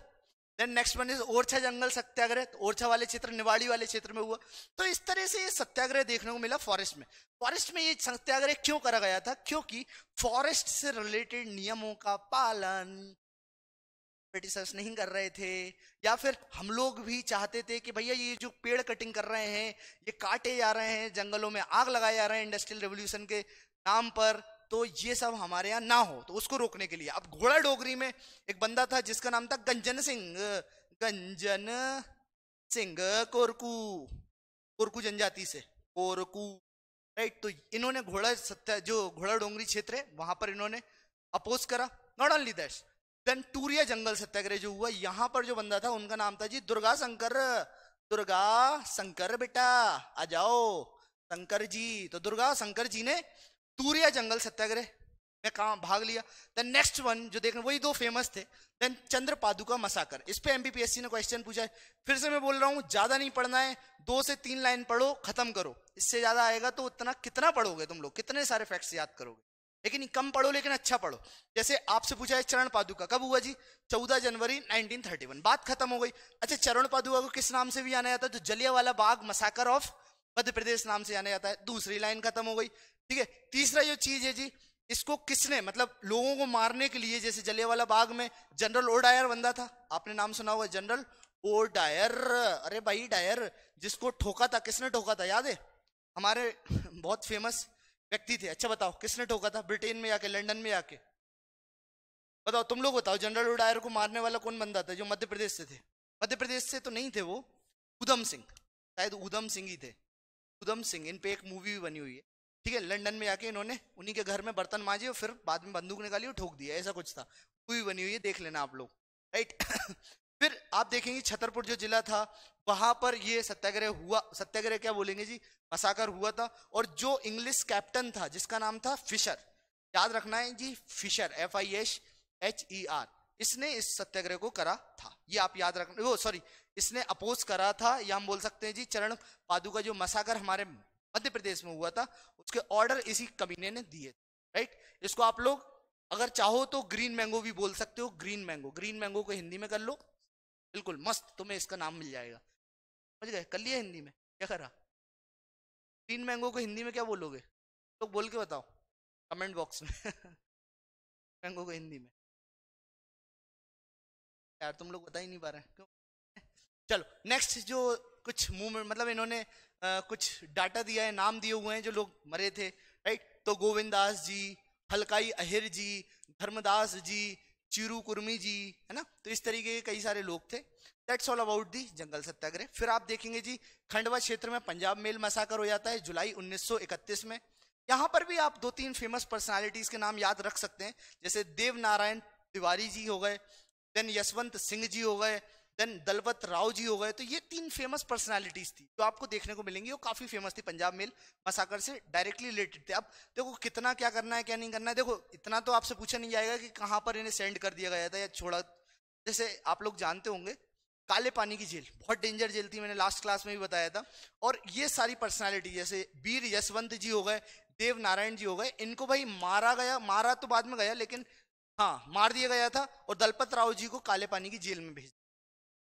then next one is Orchha jungle Satyagraha तो ओरछा वाले क्षेत्र निवाड़ी वाले क्षेत्र में हुआ तो इस तरह से ये सत्याग्रह देखने को मिला फॉरेस्ट में फॉरेस्ट में ये सत्याग्रह क्यों करा गया था क्योंकि फॉरेस्ट से रिलेटेड नियमों का पालन क्रिटिसाइज नहीं कर रहे थे या फिर हम लोग भी चाहते थे कि भैया ये जो पेड़ कटिंग कर रहे हैं ये काटे जा रहे हैं जंगलों में आग लगाए जा रहे हैं इंडस्ट्रियल रेवोल्यूशन के नाम पर तो ये सब हमारे यहाँ ना हो तो उसको रोकने के लिए अब घोड़ा डोगरी में एक बंदा था जिसका नाम था गंजन सिंह गंजन सिंह कोरकू कोरकू जनजाति से कोरकू राइट तो इन्होंने घोड़ा सत्या जो घोड़ा डोंगरी क्षेत्र है वहां पर इन्होंने अपोज करा not only that then Turia jungle Satyagraha जो हुआ यहां पर जो बंदा था उनका नाम था जी दुर्गा शंकर दुर्गा शंकर बेटा आ जाओ शंकर जी तो दुर्गा शंकर जी ने टूरिया जंगल सत्याग्रह में कहा भाग लिया देन नेक्स्ट वन जो देख वही दो फेमस थे देन चंद्र पादुका मसाकर इस पे एमबीपीएससी ने क्वेश्चन पूछा है फिर से मैं बोल रहा हूँ ज्यादा नहीं पढ़ना है दो से तीन लाइन पढ़ो खत्म करो इससे ज्यादा आएगा तो उतना कितना पढ़ोगे तुम लोग कितने सारे फैक्ट्स याद करोगे लेकिन कम पढ़ो लेकिन अच्छा पढ़ो जैसे आपसे पूछा है चरण पादुका कब हुआ जी 14 जनवरी 1931 बात खत्म हो गई अच्छा चरण पादुका को किस नाम से भी जाना जाता है तो जलिया वाला बाग मसाकर ऑफ मध्य प्रदेश नाम से जाना जाता है दूसरी लाइन खत्म हो गई ठीक है तीसरा जो चीज है जी इसको किसने मतलब लोगों को मारने के लिए जैसे जलियावाला बाग में जनरल ओ डायर बंदा था आपने नाम सुना होगा जनरल ओ डायर अरे भाई डायर जिसको ठोका था किसने ठोका था याद है हमारे बहुत फेमस व्यक्ति थे अच्छा बताओ किसने ठोका था ब्रिटेन में आके लंदन में आके बताओ तुम लोग बताओ जनरल उडायर को मारने वाला कौन बंदा था जो मध्य प्रदेश से थे मध्य प्रदेश से तो नहीं थे वो उधम सिंह शायद उधम सिंह ही थे उधम सिंह इन पे एक मूवी भी बनी हुई है ठीक है लंदन में आके इन्होंने उन्हीं के घर में बर्तन मांझे और फिर बाद में बंदूक निकाली और ठोक दिया ऐसा कुछ था मूवी बनी हुई है देख लेना आप लोग राइट फिर आप देखेंगे छतरपुर जो जिला था वहां पर ये सत्याग्रह हुआ सत्याग्रह क्या बोलेंगे जी मसाकर हुआ था और जो इंग्लिश कैप्टन था जिसका नाम था फिशर याद रखना है जी Fisher F I H H E R इसने इस सत्याग्रह को करा था ये आप याद रखना वो सॉरी इसने अपोज करा था या हम बोल सकते हैं जी चरण पादू का जो मसाकर हमारे मध्य प्रदेश में हुआ था उसके ऑर्डर इसी कमीने ने दिए राइट इसको आप लोग अगर चाहो तो ग्रीन मैंगो भी बोल सकते हो ग्रीन मैंगो ग्रीन मैंगो को हिंदी में कर लो बिल्कुल मस्त तुम्हें इसका नाम मिल जाएगा समझ गए कर लिया हिंदी में क्या करा तीन मैंगो को हिंदी में क्या बोलोगे लोग तो बोल के बताओ कमेंट बॉक्स में मैंगो को हिंदी में यार तुम लोग बता ही नहीं पा रहे क्यों चलो नेक्स्ट जो कुछ मूवमेंट मतलब इन्होंने आ, कुछ डाटा दिया है नाम दिए हुए हैं जो लोग मरे थे राइट तो गोविंद दास जी फलकाई अहिर जी धर्मदास जी चिरू कुर्मी जी है ना तो इस तरीके के कई सारे लोग थे that's all about the jungle Satyagraha फिर आप देखेंगे जी खंडवा क्षेत्र में पंजाब मेल मसाकर हो जाता है जुलाई 1931 में यहां पर भी आप दो तीन फेमस पर्सनालिटीज के नाम याद रख सकते हैं जैसे देव नारायण तिवारी जी हो गए देन यशवंत सिंह जी हो गए देन दलवत राव जी हो गए तो ये तीन फेमस पर्सनालिटीज थी जो आपको देखने को मिलेंगी वो काफी फेमस थी पंजाब मेल मसाकर से डायरेक्टली रिलेटेड थे अब देखो कितना क्या करना है क्या नहीं करना है देखो इतना तो आपसे पूछा नहीं जाएगा कि कहाँ पर इन्हें सेंड कर दिया गया था या छोड़ा जैसे आप लोग जानते होंगे काले पानी की जेल बहुत डेंजर जेल थी मैंने लास्ट क्लास में भी बताया था और ये सारी पर्सनैलिटी जैसे वीर यशवंत जी हो गए देव नारायण जी हो गए इनको भाई मारा गया मारा तो बाद में गया लेकिन हाँ मार दिया गया था और दलपत राव जी को काले पानी की जेल में भेज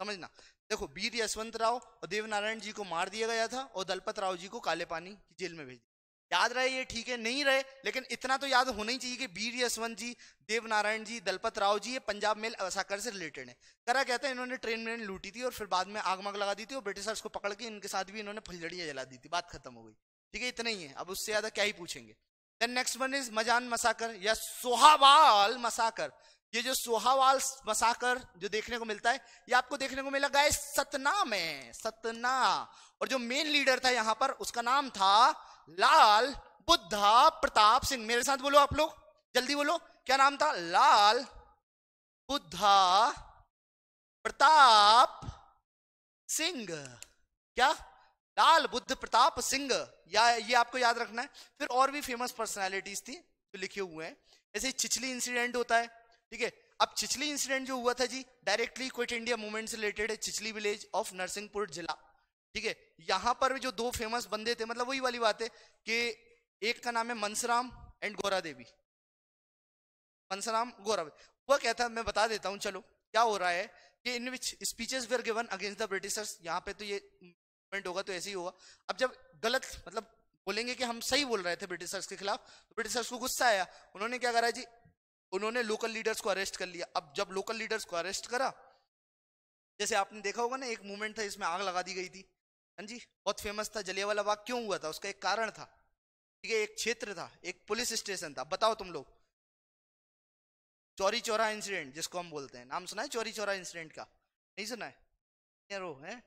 समझना देखो वीर यशवंत राव और देवनारायण जी को मार दिया गया था और दलपत राव जी को काले पानी की जेल में भेज दिया याद रहे ये ठीक है नहीं रहे लेकिन इतना तो याद होना ही चाहिए कि वीर यशवंत जी देवनारायण जी दलपत राव जी ये पंजाब मेल असाकर से रिलेटेड है करा कहते हैं इन्होंने ट्रेन में लूटी थी और फिर बाद में आग माग लगा दी थी और ब्रिटिशर्स को पकड़ के इनके साथ भी इन्होंने फुलझड़ियाँ जला दी थी बात खत्म हो गई ठीक है इतना ही है अब उससे ज्यादा क्या ही पूछेंगे then next one is Majan massacre या सोहाबाल मसाकर ये जो सोहावाल मसाकर जो देखने को मिलता है ये आपको देखने को मिला गाय सतना में सतना और जो मेन लीडर था यहां पर उसका नाम था लाल बुद्धा प्रताप सिंह मेरे साथ बोलो आप लोग जल्दी बोलो क्या नाम था लाल बुद्धा प्रताप सिंह क्या लाल बुद्ध प्रताप सिंह या ये आपको याद रखना है फिर और भी फेमस पर्सनालिटीज थी जो लिखे हुए हैं ऐसे चिचली इंसिडेंट होता है ठीक है अब चिचली इंसिडेंट जो हुआ था जी डायरेक्टली क्विट इंडिया मूवमेंट से रिलेटेड है चिचली विलेज ऑफ नरसिंहपुर जिला ठीक है यहां पर जो दो फेमस बंदे थे मतलब वही वाली बात है कि एक का नाम है मनसराम एंड गौरा देवी मनसराम गौरा वह था मैं बता देता हूं चलो क्या हो रहा है कि in which speeches were given against the Britishers यहाँ पे तो ये मूवमेंट होगा तो ऐसे ही होगा अब जब गलत मतलब बोलेंगे कि हम सही बोल रहे थे ब्रिटिशर्स के खिलाफ तो ब्रिटिशर्स को गुस्सा आया उन्होंने क्या करा जी उन्होंने लोकल लीडर्स को अरेस्ट कर लिया अब जब लोकल लीडर्स को अरेस्ट करा जैसे आपने देखा होगा ना एक मूवमेंट था इसमें आग लगा दी गई थी हाँ जी बहुत फेमस था जलियावाला बाग क्यों हुआ था उसका एक कारण था ठीक है एक क्षेत्र था एक पुलिस स्टेशन था बताओ तुम लोग चौरी चौरा इंसिडेंट जिसको हम बोलते हैं नाम सुना है चौरी चौरा इंसिडेंट का नहीं सुना है यार है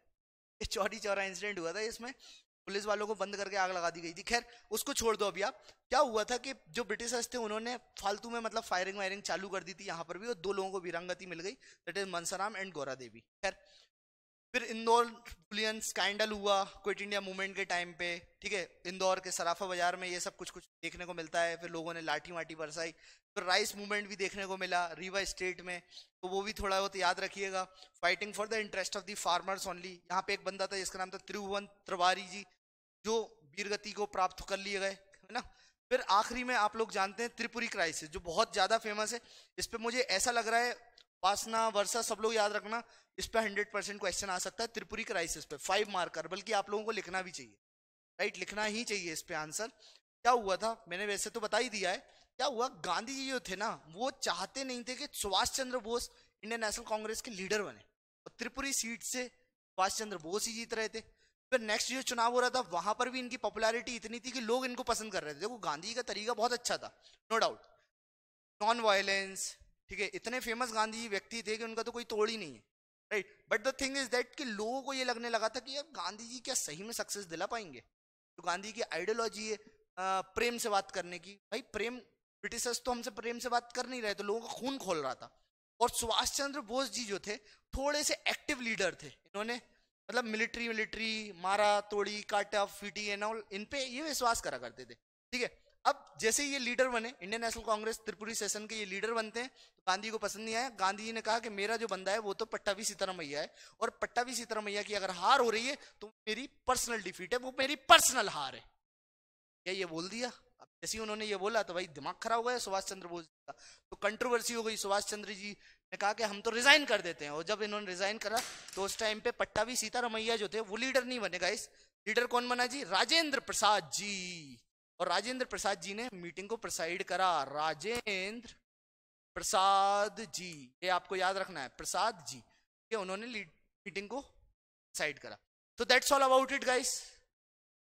चौरी चौरा इंसिडेंट हुआ था इसमें पुलिस वालों को बंद करके आग लगा दी गई थी खैर उसको छोड़ दो अभी आप क्या हुआ था कि जो ब्रिटिशर्स थे उन्होंने फालतू में मतलब फायरिंग वायरिंग चालू कर दी थी यहाँ पर भी और दो लोगों को वीरंगति मिल गई that is Mansaram and Gaura Devi खैर फिर इंदौर बुलियन स्कैंडल हुआ क्विट इंडिया मूवमेंट के टाइम पे ठीक है इंदौर के सराफा बाजार में ये सब कुछ कुछ देखने को मिलता है फिर लोगों ने लाठी वाठी बरसाई फिर राइस मूवमेंट भी देखने को मिला रीवा स्टेट में तो वो भी थोड़ा बहुत याद रखिएगा fighting for the interest of the farmers only यहाँ पे एक बंदा था जिसका नाम था त्रिभुवन त्रिवारी जी जो वीरगति को प्राप्त कर लिए गए है ना फिर आखिरी में आप लोग जानते हैं त्रिपुरी क्राइसिस जो बहुत ज़्यादा फेमस है इस पर मुझे ऐसा लग रहा है पासना वर्षा सब लोग याद रखना इस पर हंड्रेड परसेंट क्वेश्चन आ सकता है त्रिपुरी क्राइसिस पे फाइव मार्कर बल्कि आप लोगों को लिखना भी चाहिए राइट लिखना ही चाहिए इस पर आंसर क्या हुआ था मैंने वैसे तो बता ही दिया है क्या हुआ गांधी जी जो थे ना वो चाहते नहीं थे कि Subhash Chandra Bose Indian national Congress के लीडर बने और त्रिपुरी सीट से सुभाष चंद्र बोस ही जीत रहे थे पर नेक्स्ट जो चुनाव हो रहा था वहां पर भी इनकी पॉपुलैरिटी इतनी थी कि लोग इनको पसंद कर रहे थे देखो गांधी का तरीका बहुत अच्छा था नो डाउट नॉन वायलेंस ठीक है इतने फेमस गांधी व्यक्ति थे कि उनका तो कोई तोड़ ही नहीं है right but the thing is that कि लोगों को ये लगने लगा था कि यार गांधी जी क्या सही में सक्सेस दिला पाएंगे तो गांधी की आइडियोलॉजी है प्रेम से बात करने की भाई प्रेम ब्रिटिशर्स तो हमसे प्रेम से बात कर नहीं रहे तो लोगों का खून खोल रहा था और सुभाष चंद्र बोस जी जो थे थोड़े से एक्टिव लीडर थे इन्होंने मतलब मिलिट्री मिलिट्री मारा तोड़ी काटा फीटी एन ऑल इन पे ये विश्वास करा करते थे ठीक है अब जैसे ये लीडर बने Indian national Congress Tripuri session के ये लीडर बनते हैं तो गांधी को पसंद नहीं आया गांधी जी ने कहा कि मेरा जो बंदा है वो तो पट्टावी सीतारामैया है और पट्टावी सीतारामैया की अगर हार हो रही है तो मेरी पर्सनल डिफीट है वो मेरी पर्सनल हार है क्या ये बोल दिया जैसे उन्होंने ये बोला तो भाई दिमाग खराब हो गया सुभाष चंद्र बोस जी का तो कंट्रोवर्सी हो गई सुभाष चंद्र जी ने कहा कि हम तो रिजाइन कर देते हैं और जब इन्होंने रिजाइन करा तो उस टाइम पे पट्टावी सीतारमैया जो थे वो लीडर नहीं बने गाइस लीडर कौन बना जी राजेंद्र प्रसाद जी और राजेंद्र प्रसाद जी ने मीटिंग को प्रसाइड करा राजेंद्र प्रसाद जी ये आपको याद रखना है प्रसाद जी ये उन्होंने मीटिंग को प्रसाइड करा तो that's all about it guys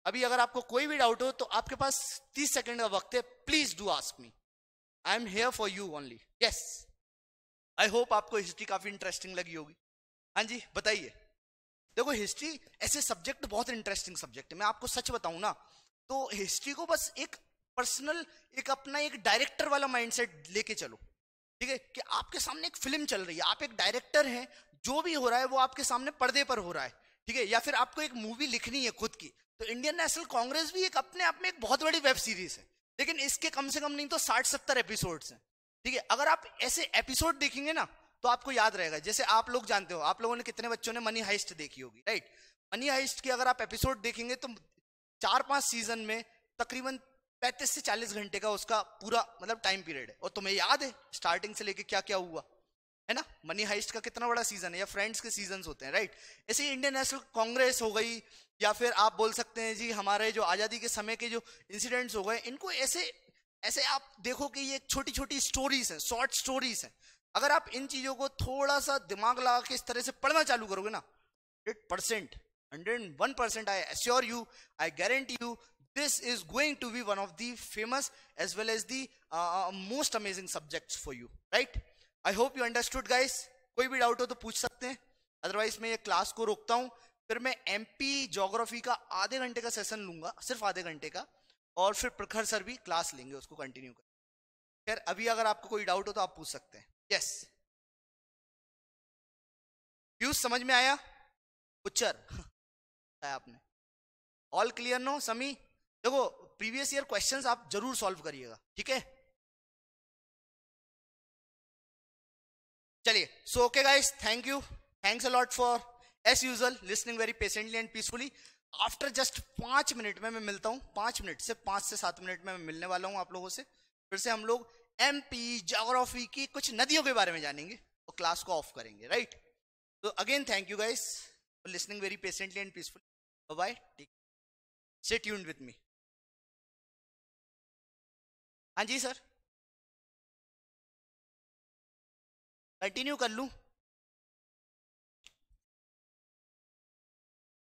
अभी अगर आपको कोई भी डाउट हो तो आपके पास तीस सेकेंड का वक्त है please do ask me I am here for you only yes I hope आपको हिस्ट्री काफी इंटरेस्टिंग लगी होगी हाँ जी बताइए देखो हिस्ट्री ऐसे सब्जेक्ट बहुत इंटरेस्टिंग सब्जेक्ट है मैं आपको सच बताऊं ना तो हिस्ट्री को बस एक पर्सनल एक अपना एक डायरेक्टर वाला माइंडसेट लेके चलो ठीक है कि आपके सामने एक फिल्म चल रही है आप एक डायरेक्टर हैं जो भी हो रहा है वो आपके सामने पर्दे पर हो रहा है ठीक है या फिर आपको एक मूवी लिखनी है खुद की तो इंडियन नेशनल कांग्रेस भी एक अपने आप में एक बहुत बड़ी वेब सीरीज है लेकिन इसके कम से कम नहीं तो साठ सत्तर एपिसोड्स हैं ठीक है अगर आप ऐसे एपिसोड देखेंगे ना तो आपको याद रहेगा जैसे आप लोग जानते हो आप लोगों ने कितने बच्चों ने मनी हाइस्ट देखी होगी राइट मनी हाइस्ट की अगर आप एपिसोड देखेंगे तो चार पांच सीजन में तकरीबन पैंतीस से चालीस घंटे का उसका पूरा मतलब टाइम पीरियड है और तुम्हें याद है स्टार्टिंग से लेके क्या क्या हुआ है ना मनी हाइस्ट का कितना बड़ा सीजन है या फ्रेंड्स के सीजन होते हैं राइट ऐसे इंडियन नेशनल कांग्रेस हो गई या फिर आप बोल सकते हैं जी हमारे जो आज़ादी के समय के जो इंसिडेंट्स हो गए इनको ऐसे ऐसे आप देखो कि ये छोटी छोटी स्टोरीज हैं शॉर्ट स्टोरीज हैं अगर आप इन चीज़ों को थोड़ा सा दिमाग लगा के इस तरह से पढ़ना चालू करोगे ना hundred percent hundred one percent I assure you I guarantee you this is going to be one of the famous as well as the most amazing subject for you right I hope you understood guys कोई भी डाउट हो तो पूछ सकते हैं अदरवाइज मैं ये क्लास को रोकता हूँ फिर मैं एमपी जोग्राफी का आधे घंटे का सेशन लूंगा सिर्फ आधे घंटे का और फिर प्रखर सर भी क्लास लेंगे उसको कंटिन्यू कर खैर अभी अगर आपको कोई डाउट हो तो आप पूछ सकते हैं यस यूज समझ में आया उच्चर आया आपने ऑल क्लियर नो समी देखो प्रीवियस ईयर क्वेश्चंस आप जरूर सॉल्व करिएगा ठीक है चलिए so okay guys thank you thanks a lot for as usual listening very patiently and peacefully after just पांच मिनट में मैं मिलता हूँ पांच मिनट से पांच से सात मिनट में मैं मिलने वाला हूँ आप लोगों से फिर से हम लोग एम पी जोग्राफी की कुछ नदियों के बारे में जानेंगे और क्लास को ऑफ करेंगे राइट तो again thank you guys for listening very patiently and peacefully bye take से ट्यून्ड विथ मी हाँ जी सर कंटिन्यू कर लूँ